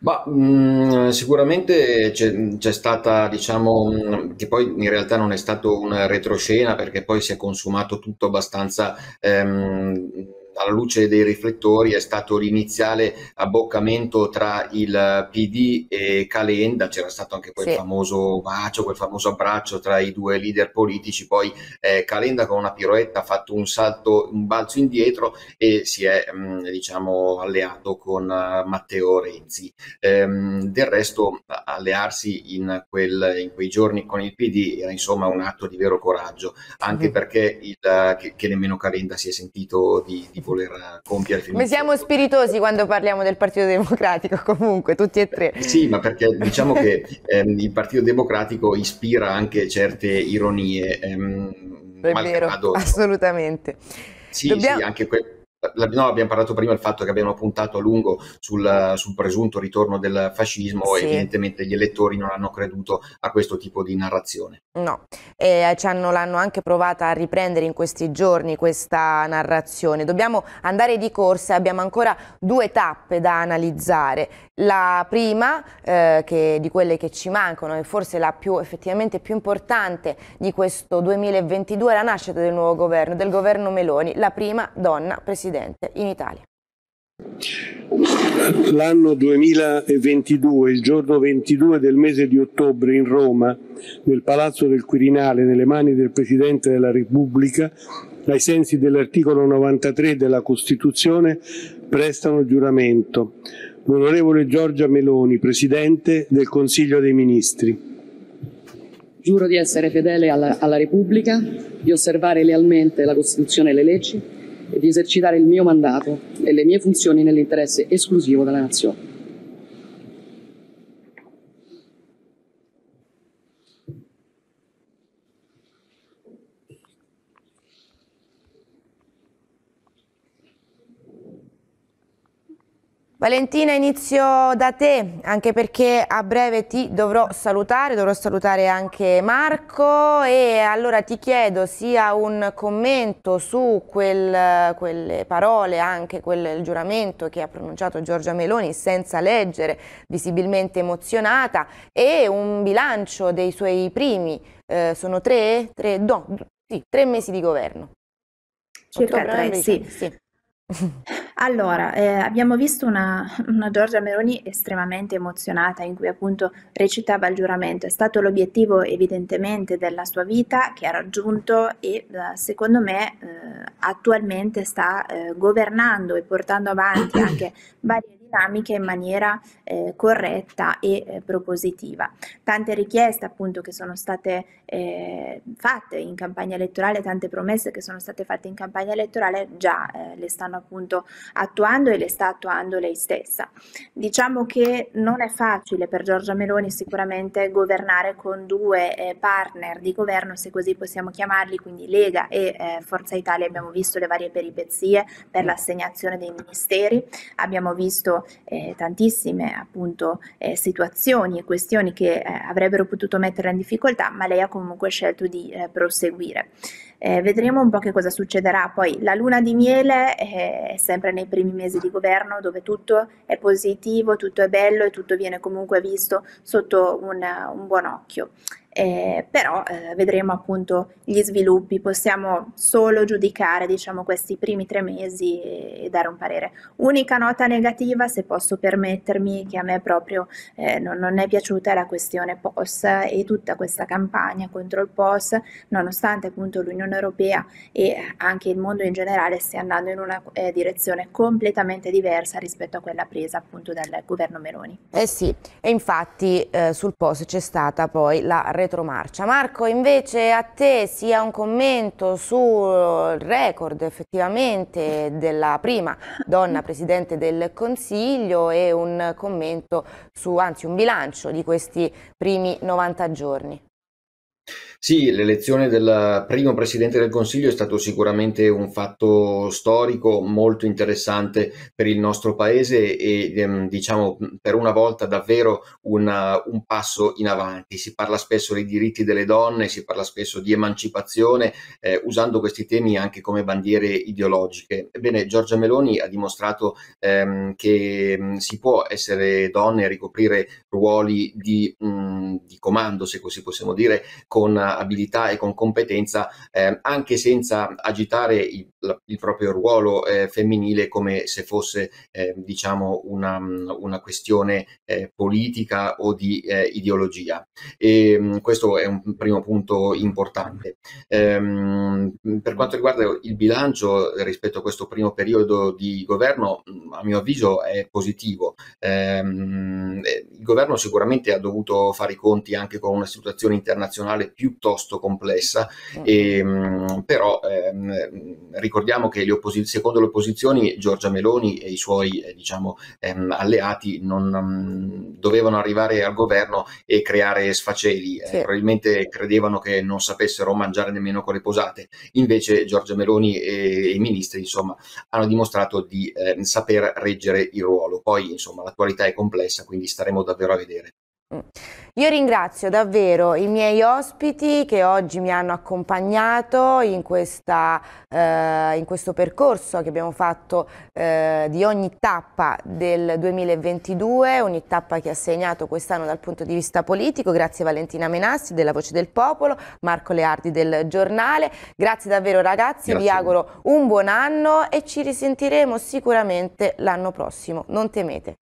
Ma mh, mm, sicuramente c'è, c'è, stata, diciamo, mh, che poi in realtà non è stato un retroscena perché poi si è consumato tutto abbastanza ehm, alla luce dei riflettori è stato l'iniziale abboccamento tra il PD e Calenda, c'era stato anche quel sì. famoso bacio, quel famoso abbraccio tra i due leader politici, poi eh, Calenda con una piroetta ha fatto un salto, un balzo indietro e si è mh, mm, diciamo alleato con uh, Matteo Renzi. Ehm, del resto allearsi in, quel, in, quei giorni con il PD era insomma un atto di vero coraggio, anche mm. perché il, eh, che, che, nemmeno Calenda si è sentito di, di voler eh, compiere fino Ma siamo spiritosi quando parliamo del Partito Democratico, comunque, tutti e tre. Eh, sì, ma perché diciamo che ehm, il Partito Democratico ispira anche certe ironie. Ehm, è vero, assolutamente. Sì, Dobbiamo... sì, anche questo. No, abbiamo parlato prima del fatto che abbiamo puntato a lungo sul, sul presunto ritorno del fascismo sì. e evidentemente gli elettori non hanno creduto a questo tipo di narrazione. No, e eh, ci hanno, l'hanno anche provata a riprendere in questi giorni questa narrazione. Dobbiamo andare di corsa, abbiamo ancora due tappe da analizzare. La prima, eh, che, di quelle che ci mancano, e forse la più effettivamente più importante di questo 2022, è la nascita del nuovo governo, del governo Meloni, la prima donna presidente presidente in Italia. L'anno 2022, il giorno 22 del mese di ottobre in Roma, nel Palazzo del Quirinale, nelle mani del Presidente della Repubblica, ai sensi dell'articolo 93 della Costituzione, prestano giuramento. L'onorevole Giorgia Meloni, Presidente del Consiglio dei Ministri. Giuro di essere fedele alla, alla Repubblica, di osservare lealmente la Costituzione e le leggi e di esercitare il mio mandato e le mie funzioni nell'interesse esclusivo della nazione. Valentina inizio da te, anche perché a breve ti dovrò salutare, dovrò salutare anche Marco e allora ti chiedo sia un commento su quel, quelle parole, anche quel giuramento che ha pronunciato Giorgia Meloni senza leggere, visibilmente emozionata, e un bilancio dei suoi primi, eh, sono tre, tre, no, sì, tre mesi di governo. Circa Ottobre, tre, sì. sì. Allora, eh, abbiamo visto una, una Giorgia Meroni estremamente emozionata in cui appunto recitava il giuramento, è stato l'obiettivo evidentemente della sua vita che ha raggiunto e eh, secondo me eh, attualmente sta eh, governando e portando avanti anche varie dinamiche in maniera eh, corretta e eh, propositiva. Tante richieste appunto che sono state eh, fatte in campagna elettorale, tante promesse che sono state fatte in campagna elettorale già eh, le stanno appunto attuando e le sta attuando lei stessa. Diciamo che non è facile per Giorgia Meloni sicuramente governare con due eh, partner di governo, se così possiamo chiamarli, quindi Lega e eh, Forza Italia, abbiamo visto le varie peripezie per l'assegnazione dei ministeri, abbiamo visto eh, tantissime appunto eh, situazioni e questioni che eh, avrebbero potuto metterla in difficoltà, ma lei ha comunque scelto di eh, proseguire. Eh, vedremo un po' che cosa succederà. Poi la luna di miele eh, è sempre nei primi mesi di governo dove tutto è positivo, tutto è bello e tutto viene comunque visto sotto un, un buon occhio eh, però eh, vedremo appunto gli sviluppi, possiamo solo giudicare diciamo, questi primi tre mesi e, e, dare un parere. Unica nota negativa, se posso permettermi, che a me proprio eh, non, non, è piaciuta è la questione POS e tutta questa campagna contro il POS, nonostante appunto l'Unione Europea e anche il mondo in generale stia andando in una eh, direzione completamente diversa rispetto a quella presa appunto dal governo Meloni. Eh sì, e infatti eh, sul POS c'è stata poi la redazione retromarcia. Marco, invece a te sia un commento sul record effettivamente della prima donna Presidente del Consiglio e un commento su, anzi un bilancio di questi primi 90 giorni. Sì, l'elezione del primo Presidente del Consiglio è stato sicuramente un fatto storico molto interessante per il nostro Paese e ehm, diciamo per una volta davvero una, un passo in avanti. Si parla spesso dei diritti delle donne, si parla spesso di emancipazione, eh, usando questi temi anche come bandiere ideologiche. Ebbene, Giorgia Meloni ha dimostrato ehm, che mh, mm, si può essere donne e ricoprire ruoli di, mh, mm, di comando, se così possiamo dire, con abilità e con competenza, eh, anche senza agitare i la, il proprio ruolo eh, femminile come se fosse eh, diciamo una, una questione eh, politica o di eh, ideologia. E, mm, questo è un primo punto importante. Ehm, per quanto riguarda il bilancio rispetto a questo primo periodo di governo, mm, a mio avviso è positivo. Ehm, eh, il governo sicuramente ha dovuto fare i conti anche con una situazione internazionale piuttosto complessa, mm. e, ehm, però ehm, ricordiamo che le secondo le opposizioni Giorgia Meloni e i suoi eh, diciamo, ehm, alleati non um, dovevano arrivare al governo e creare sfaceli, eh, sì. probabilmente credevano che non sapessero mangiare nemmeno con le posate, invece Giorgia Meloni e, e i ministri insomma, hanno dimostrato di eh, saper reggere il ruolo, poi insomma l'attualità è complessa quindi staremo davvero a vedere. Mm. Io ringrazio davvero i miei ospiti che oggi mi hanno accompagnato in, questa, eh, in questo percorso che abbiamo fatto eh, di ogni tappa del 2022, ogni tappa che ha segnato quest'anno dal punto di vista politico. Grazie Valentina Menassi della Voce del Popolo, Marco Leardi del Giornale. Grazie davvero ragazzi, Grazie. vi auguro un buon anno e ci risentiremo sicuramente l'anno prossimo, non temete.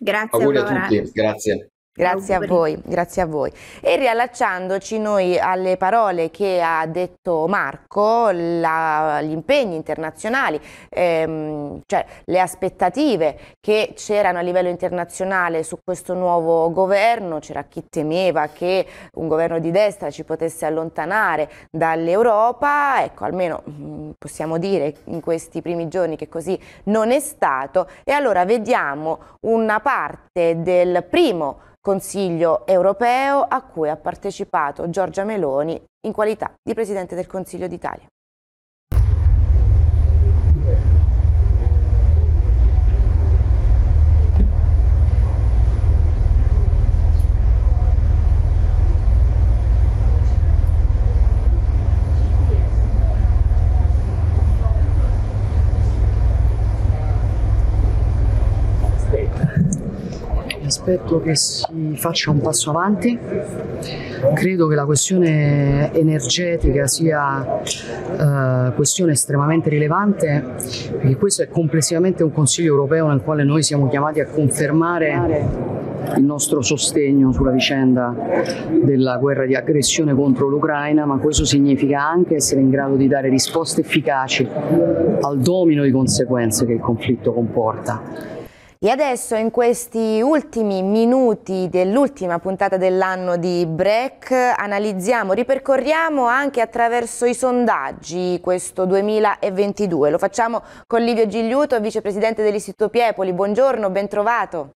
Grazie auguri allora. a tutti, grazie. Grazie a voi, grazie a voi. E riallacciandoci noi alle parole che ha detto Marco, la, gli impegni internazionali, ehm, cioè le aspettative che c'erano a livello internazionale su questo nuovo governo, c'era chi temeva che un governo di destra ci potesse allontanare dall'Europa, ecco almeno mm, possiamo dire in questi primi giorni che così non è stato e allora vediamo una parte del primo governo Consiglio europeo a cui ha partecipato Giorgia Meloni in qualità di Presidente del Consiglio d'Italia. aspetto che si faccia un passo avanti. Credo che la questione energetica sia eh, questione estremamente rilevante perché questo è complessivamente un Consiglio europeo nel quale noi siamo chiamati a confermare il nostro sostegno sulla vicenda della guerra di aggressione contro l'Ucraina, ma questo significa anche essere in grado di dare risposte efficaci al domino di conseguenze che il conflitto comporta e adesso in questi ultimi minuti dell'ultima puntata dell'anno di Break analizziamo, ripercorriamo anche attraverso i sondaggi questo 2022. Lo facciamo con Livio Gigliuto, vicepresidente dell'Istituto Piepoli. Buongiorno, ben trovato.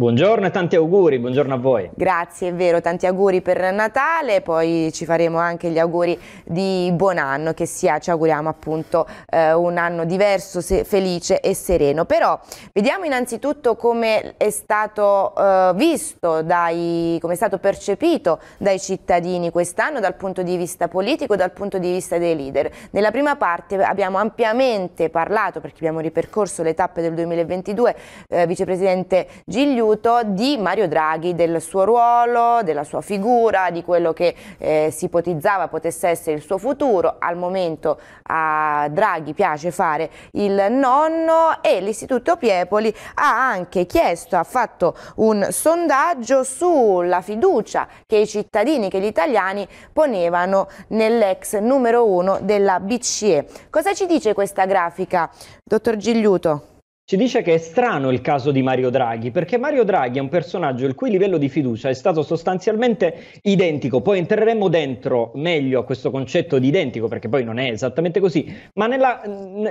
Buongiorno e tanti auguri, buongiorno a voi. Grazie, è vero, tanti auguri per Natale, poi ci faremo anche gli auguri di buon anno, che sia, ci auguriamo appunto eh, un anno diverso, se, felice e sereno. Però vediamo innanzitutto come è stato eh, visto, dai, come è stato percepito dai cittadini quest'anno dal punto di vista politico, dal punto di vista dei leader. Nella prima parte abbiamo ampiamente parlato, perché abbiamo ripercorso le tappe del 2022, eh, Vicepresidente Gigliù, vissuto di Mario Draghi, del suo ruolo, della sua figura, di quello che eh, si ipotizzava potesse essere il suo futuro. Al momento a Draghi piace fare il nonno e l'Istituto Piepoli ha anche chiesto, ha fatto un sondaggio sulla fiducia che i cittadini, che gli italiani ponevano nell'ex numero uno della BCE. Cosa ci dice questa grafica, dottor Gigliuto? ci dice che è strano il caso di Mario Draghi, perché Mario Draghi è un personaggio il cui livello di fiducia è stato sostanzialmente identico, poi entreremo dentro meglio a questo concetto di identico, perché poi non è esattamente così, ma nella,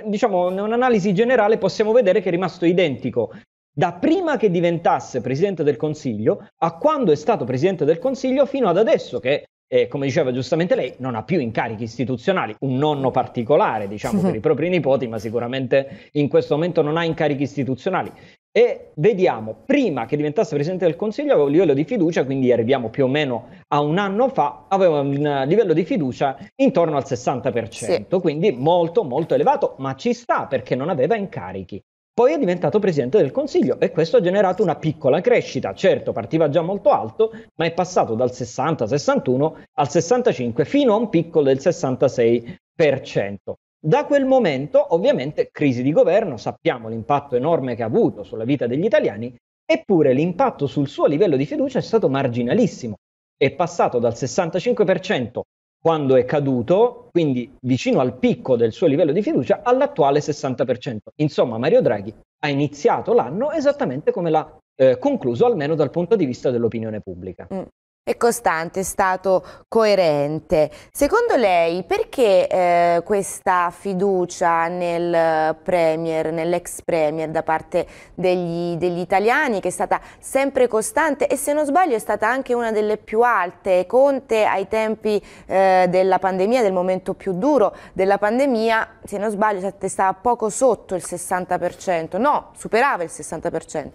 diciamo, in un'analisi generale possiamo vedere che è rimasto identico da prima che diventasse Presidente del Consiglio a quando è stato Presidente del Consiglio fino ad adesso che eh, come diceva giustamente lei, non ha più incarichi istituzionali, un nonno mm. particolare, diciamo, per i propri nipoti, ma sicuramente in questo momento non ha incarichi istituzionali. E vediamo, prima che diventasse Presidente del Consiglio aveva un livello di fiducia, quindi arriviamo più o meno a un anno fa, aveva un eh, livello di fiducia intorno al 60%, sì. quindi molto molto elevato, ma ci sta perché non aveva incarichi. Poi è diventato presidente del Consiglio e questo ha generato una piccola crescita. Certo, partiva già molto alto, ma è passato dal 60-61 al 65 fino a un picco del 66%. Da quel momento, ovviamente, crisi di governo, sappiamo l'impatto enorme che ha avuto sulla vita degli italiani, eppure l'impatto sul suo livello di fiducia è stato marginalissimo. È passato dal 65% quando è caduto, quindi vicino al picco del suo livello di fiducia, all'attuale 60%. Insomma, Mario Draghi ha iniziato l'anno esattamente come l'ha eh, concluso, almeno dal punto di vista dell'opinione pubblica. Mm. È costante, è stato coerente. Secondo lei perché eh, questa fiducia nel Premier, nell'ex Premier da parte degli, degli, italiani che è stata sempre costante e se non sbaglio è stata anche una delle più alte. Conte ai tempi eh, della pandemia, del momento più duro della pandemia, se non sbaglio si attestava poco sotto il 60%, no, superava il 60%.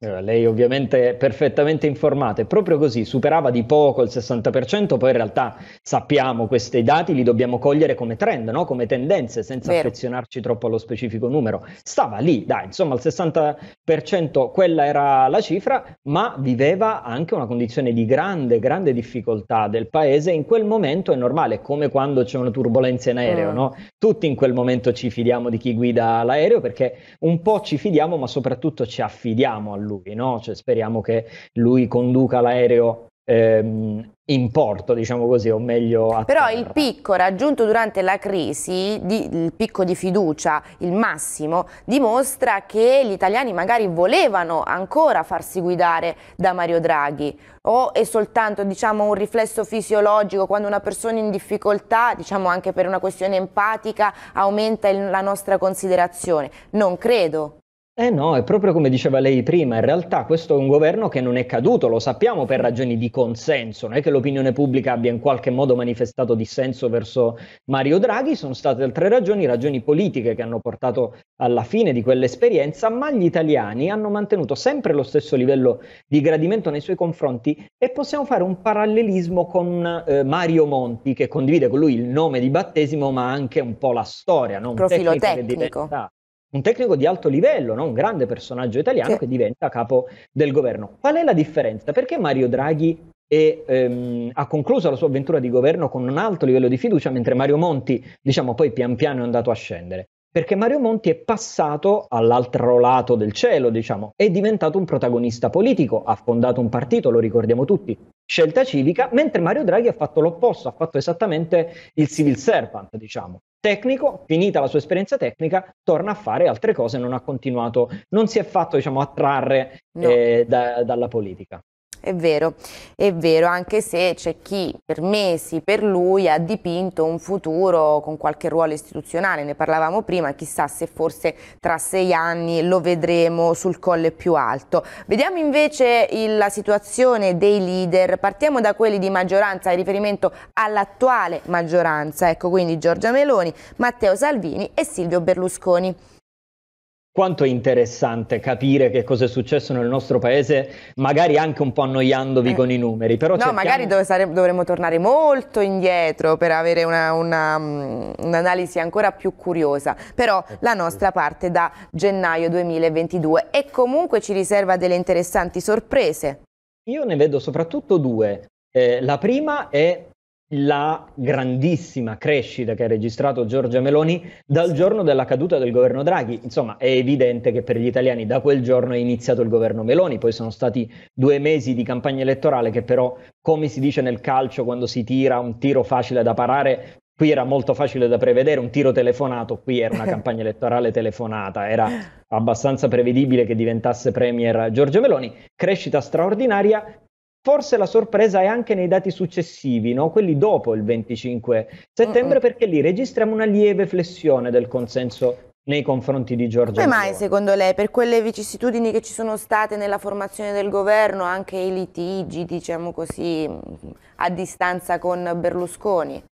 Allora, lei ovviamente è perfettamente informata è proprio così superava di poco il 60%, poi in realtà sappiamo questi dati li dobbiamo cogliere come trend, no? come tendenze, senza Vero. affezionarci troppo allo specifico numero. Stava lì, dai, insomma il 60% quella era la cifra, ma viveva anche una condizione di grande, grande difficoltà del paese. In quel momento è normale, come quando c'è una turbolenza in aereo, mm. no? tutti in quel momento ci fidiamo di chi guida l'aereo perché un po' ci fidiamo, ma soprattutto ci affidiamo lui, no? cioè, speriamo che lui conduca l'aereo ehm, in porto, diciamo così, o meglio Però terra. il picco raggiunto durante la crisi, di, il picco di fiducia, il massimo, dimostra che gli italiani magari volevano ancora farsi guidare da Mario Draghi o è soltanto diciamo, un riflesso fisiologico quando una persona in difficoltà, diciamo anche per una questione empatica, aumenta il, la nostra considerazione? Non credo. Eh no, è proprio come diceva lei prima, in realtà questo è un governo che non è caduto, lo sappiamo per ragioni di consenso, non è che l'opinione pubblica abbia in qualche modo manifestato dissenso verso Mario Draghi, sono state altre ragioni, ragioni politiche che hanno portato alla fine di quell'esperienza, ma gli italiani hanno mantenuto sempre lo stesso livello di gradimento nei suoi confronti e possiamo fare un parallelismo con eh, Mario Monti che condivide con lui il nome di battesimo ma anche un po' la storia, no? un profilo tecnico. tecnico un tecnico di alto livello, no? un grande personaggio italiano sì. che diventa capo del governo. Qual è la differenza? Perché Mario Draghi e, ehm, ha concluso la sua avventura di governo con un alto livello di fiducia, mentre Mario Monti, diciamo, poi pian piano è andato a scendere perché Mario Monti è passato all'altro lato del cielo, diciamo, è diventato un protagonista politico, ha fondato un partito, lo ricordiamo tutti, scelta civica, mentre Mario Draghi ha fatto l'opposto, ha fatto esattamente il civil servant, diciamo. Tecnico, finita la sua esperienza tecnica, torna a fare altre cose, non ha continuato, non si è fatto, diciamo, attrarre no. eh, da, dalla politica. È vero, è vero, anche se c'è chi per mesi, per lui, ha dipinto un futuro con qualche ruolo istituzionale, ne parlavamo prima, chissà se forse tra sei anni lo vedremo sul colle più alto. Vediamo invece il, la situazione dei leader, partiamo da quelli di maggioranza in riferimento all'attuale maggioranza, ecco quindi Giorgia Meloni, Matteo Salvini e Silvio Berlusconi quanto è interessante capire che cosa è successo nel nostro paese, magari anche un po' annoiandovi eh. con i numeri. Però no, cerchiamo... magari dov- sare- dovremmo tornare molto indietro per avere una, una, um, un'analisi ancora più curiosa. Però eh, la nostra parte da gennaio 2022 e comunque ci riserva delle interessanti sorprese. Io ne vedo soprattutto due. Eh, la prima è la grandissima crescita che ha registrato Giorgia Meloni dal giorno della caduta del governo Draghi. Insomma, è evidente che per gli italiani da quel giorno è iniziato il governo Meloni, poi sono stati due mesi di campagna elettorale che però, come si dice nel calcio, quando si tira un tiro facile da parare, qui era molto facile da prevedere, un tiro telefonato, qui era una campagna elettorale telefonata, era abbastanza prevedibile che diventasse premier Giorgia Meloni, crescita straordinaria Forse la sorpresa è anche nei dati successivi, no? quelli dopo il 25 settembre, Mm-mm. perché lì registriamo una lieve flessione del consenso nei confronti di Giorgia Come mai secondo lei, per quelle vicissitudini che ci sono state nella formazione del governo, anche i litigi, diciamo così, a distanza con Berlusconi?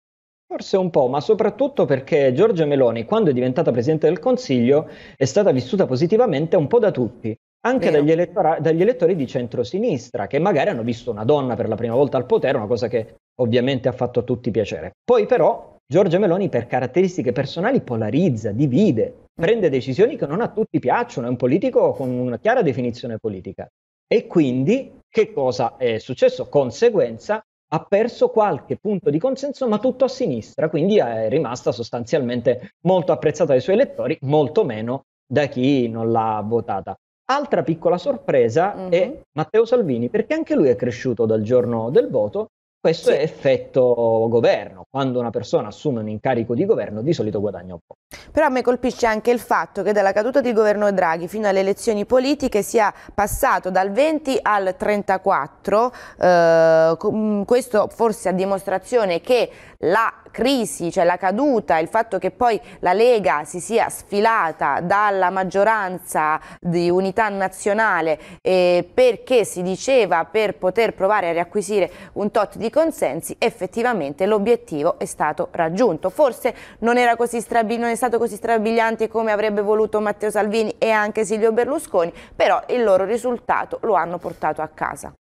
Forse un po', ma soprattutto perché Giorgia Meloni, quando è diventata Presidente del Consiglio, è stata vissuta positivamente un po' da tutti anche dagli, elettora- dagli, elettori di centrosinistra, che magari hanno visto una donna per la prima volta al potere, una cosa che ovviamente ha fatto a tutti piacere. Poi però Giorgia Meloni per caratteristiche personali polarizza, divide, prende decisioni che non a tutti piacciono, è un politico con una chiara definizione politica. E quindi che cosa è successo? Conseguenza, ha perso qualche punto di consenso, ma tutto a sinistra, quindi è rimasta sostanzialmente molto apprezzata dai suoi elettori, molto meno da chi non l'ha votata. Altra piccola sorpresa mm-hmm. è mhm. Matteo Salvini, perché anche lui è cresciuto dal giorno del voto. Questo sì. è effetto governo. Quando una persona assume un incarico di governo, di solito guadagna un po'. Però a me colpisce anche il fatto che dalla caduta del governo Draghi fino alle elezioni politiche sia passato dal 20 al 34. Eh, questo forse a dimostrazione che la crisi, cioè la caduta, il fatto che poi la Lega si sia sfilata dalla maggioranza di unità nazionale eh, perché si diceva per poter provare a riacquisire un tot di consensi, effettivamente l'obiettivo è stato raggiunto. Forse non, non è stato così strabiliante come avrebbe voluto Matteo Salvini e anche Silvio Berlusconi, però il loro risultato lo hanno portato a casa.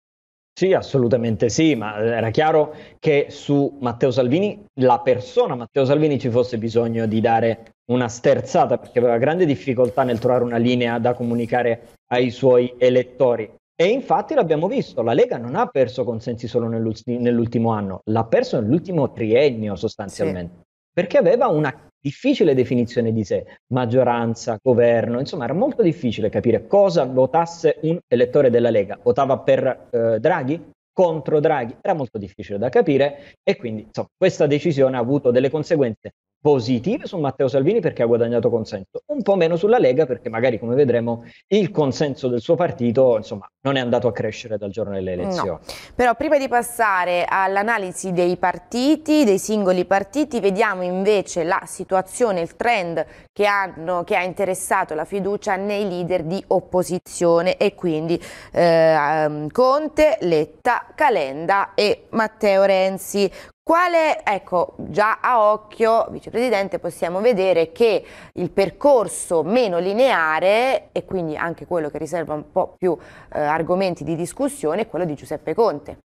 Sì, assolutamente sì, ma eh, era chiaro che su Matteo Salvini, la persona Matteo Salvini ci fosse bisogno di dare una sterzata perché aveva grande difficoltà nel trovare una linea da comunicare ai suoi elettori. E infatti l'abbiamo visto, la Lega non ha perso consensi solo nell'ultimo anno, l'ha perso nell'ultimo triennio sostanzialmente, sì. perché aveva una difficile definizione di sé, maggioranza, governo, insomma era molto difficile capire cosa votasse un elettore della Lega. Votava per eh, Draghi? Contro Draghi? Era molto difficile da capire e quindi insomma, questa decisione ha avuto delle conseguenze positive su Matteo Salvini perché ha guadagnato consenso, un po' meno sulla Lega perché magari come vedremo il consenso del suo partito insomma, non è andato a crescere dal giorno delle elezioni. No. Però prima di passare all'analisi dei partiti, dei singoli partiti, vediamo invece la situazione, il trend che, hanno, che ha interessato la fiducia nei leader di opposizione e quindi eh, Conte, Letta, Calenda e Matteo Renzi. Quale, ecco, già a occhio, vicepresidente, possiamo vedere che il percorso meno lineare e quindi anche quello che riserva un po' più eh, argomenti di discussione è quello di Giuseppe Conte.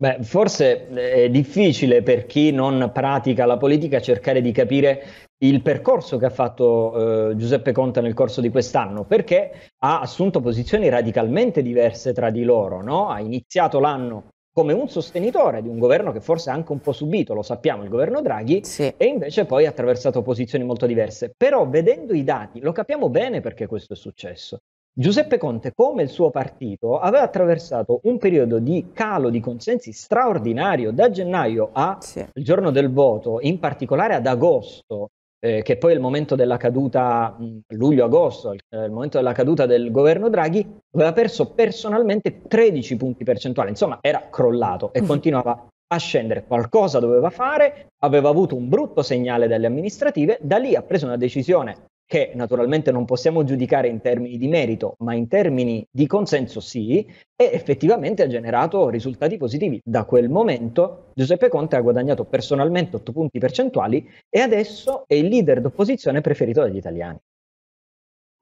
Beh, forse eh, è difficile per chi non pratica la politica cercare di capire il percorso che ha fatto eh, Giuseppe Conte nel corso di quest'anno, perché ha assunto posizioni radicalmente diverse tra di loro, no? Ha iniziato l'anno come un sostenitore di un governo che forse ha anche un po' subito, lo sappiamo, il governo Draghi, sì. e invece poi ha attraversato posizioni molto diverse. Però vedendo i dati lo capiamo bene perché questo è successo. Giuseppe Conte, come il suo partito, aveva attraversato un periodo di calo di consensi straordinario da gennaio al sì. giorno del voto, in particolare ad agosto, eh, che poi è il momento della caduta, mm, luglio-agosto, il, il momento della caduta del governo Draghi, aveva perso personalmente 13 punti percentuali, insomma era crollato e mm. continuava a scendere, qualcosa doveva fare, aveva avuto un brutto segnale dalle amministrative, da lì ha preso una decisione che naturalmente non possiamo giudicare in termini di merito, ma in termini di consenso sì, e effettivamente ha generato risultati positivi. Da quel momento Giuseppe Conte ha guadagnato personalmente 8 punti percentuali e adesso è il leader d'opposizione preferito dagli italiani.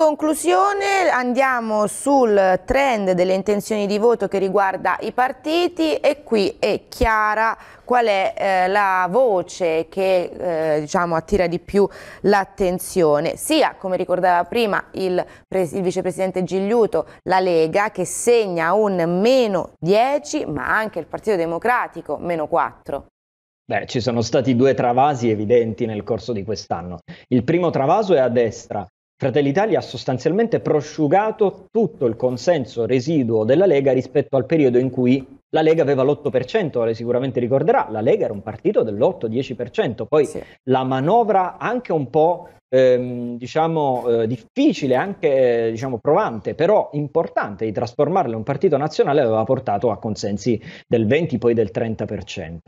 Conclusione, andiamo sul trend delle intenzioni di voto che riguarda i partiti e qui è chiara qual è eh, la voce che eh, diciamo, attira di più l'attenzione, sia come ricordava prima il, il vicepresidente Gigliuto, la Lega che segna un meno 10 ma anche il Partito Democratico meno 4. Beh, ci sono stati due travasi evidenti nel corso di quest'anno. Il primo travaso è a destra, Fratelli Italia ha sostanzialmente prosciugato tutto il consenso residuo della Lega rispetto al periodo in cui la Lega aveva l'8%, lei sicuramente ricorderà, la Lega era un partito dell'8-10%, poi sì. la manovra anche un po' ehm, diciamo eh, difficile, anche eh, diciamo provante, però importante di trasformarla in un partito nazionale aveva portato a consensi del 20 poi del 30%.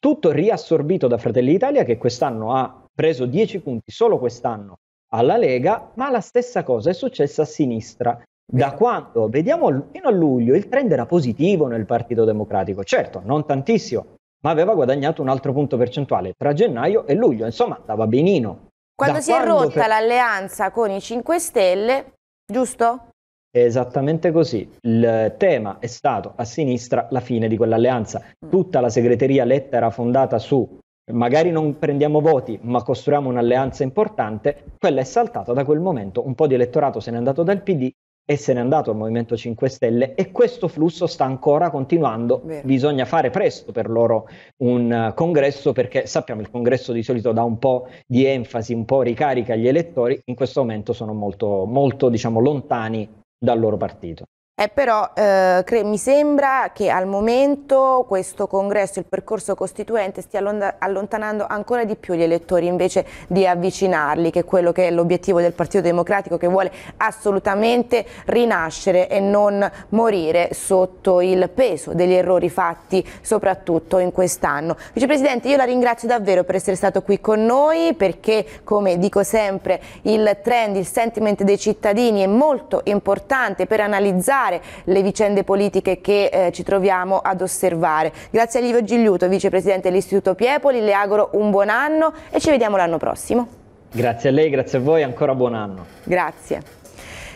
Tutto riassorbito da Fratelli Italia che quest'anno ha preso 10 punti solo quest'anno alla Lega, ma la stessa cosa è successa a sinistra. Da quando, vediamo fino a luglio, il trend era positivo nel Partito Democratico, certo, non tantissimo, ma aveva guadagnato un altro punto percentuale tra gennaio e luglio, insomma andava benino. Quando da si quando è rotta per... l'alleanza con i 5 Stelle, giusto? Esattamente così. Il tema è stato a sinistra la fine di quell'alleanza. Mm. Tutta la segreteria Letta era fondata su magari non prendiamo voti, ma costruiamo un'alleanza importante, quella è saltata da quel momento, un po' di elettorato se n'è andato dal PD e se n'è andato al Movimento 5 Stelle e questo flusso sta ancora continuando. Vero. Bisogna fare presto per loro un eh, congresso perché sappiamo il congresso di solito dà un po' di enfasi, un po' ricarica agli elettori, in questo momento sono molto, molto diciamo, lontani dal loro partito. Eh, però eh, mi sembra che al momento questo congresso, il percorso costituente, stia allontanando ancora di più gli elettori invece di avvicinarli, che è quello che è l'obiettivo del Partito Democratico che vuole assolutamente rinascere e non morire sotto il peso degli errori fatti soprattutto in quest'anno. Vicepresidente, io la ringrazio davvero per essere stato qui con noi perché, come dico sempre, il trend, il sentiment dei cittadini è molto importante per analizzare affrontare le vicende politiche che eh, ci troviamo ad osservare. Grazie a Livio Gigliuto, vicepresidente dell'Istituto Piepoli, le auguro un buon anno e ci vediamo l'anno prossimo. Grazie a lei, grazie a voi, ancora buon anno. Grazie.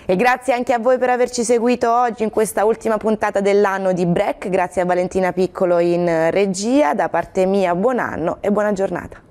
E grazie anche a voi per averci seguito oggi in questa ultima puntata dell'anno di Break. Grazie a Valentina Piccolo in regia. Da parte mia buon anno e buona giornata.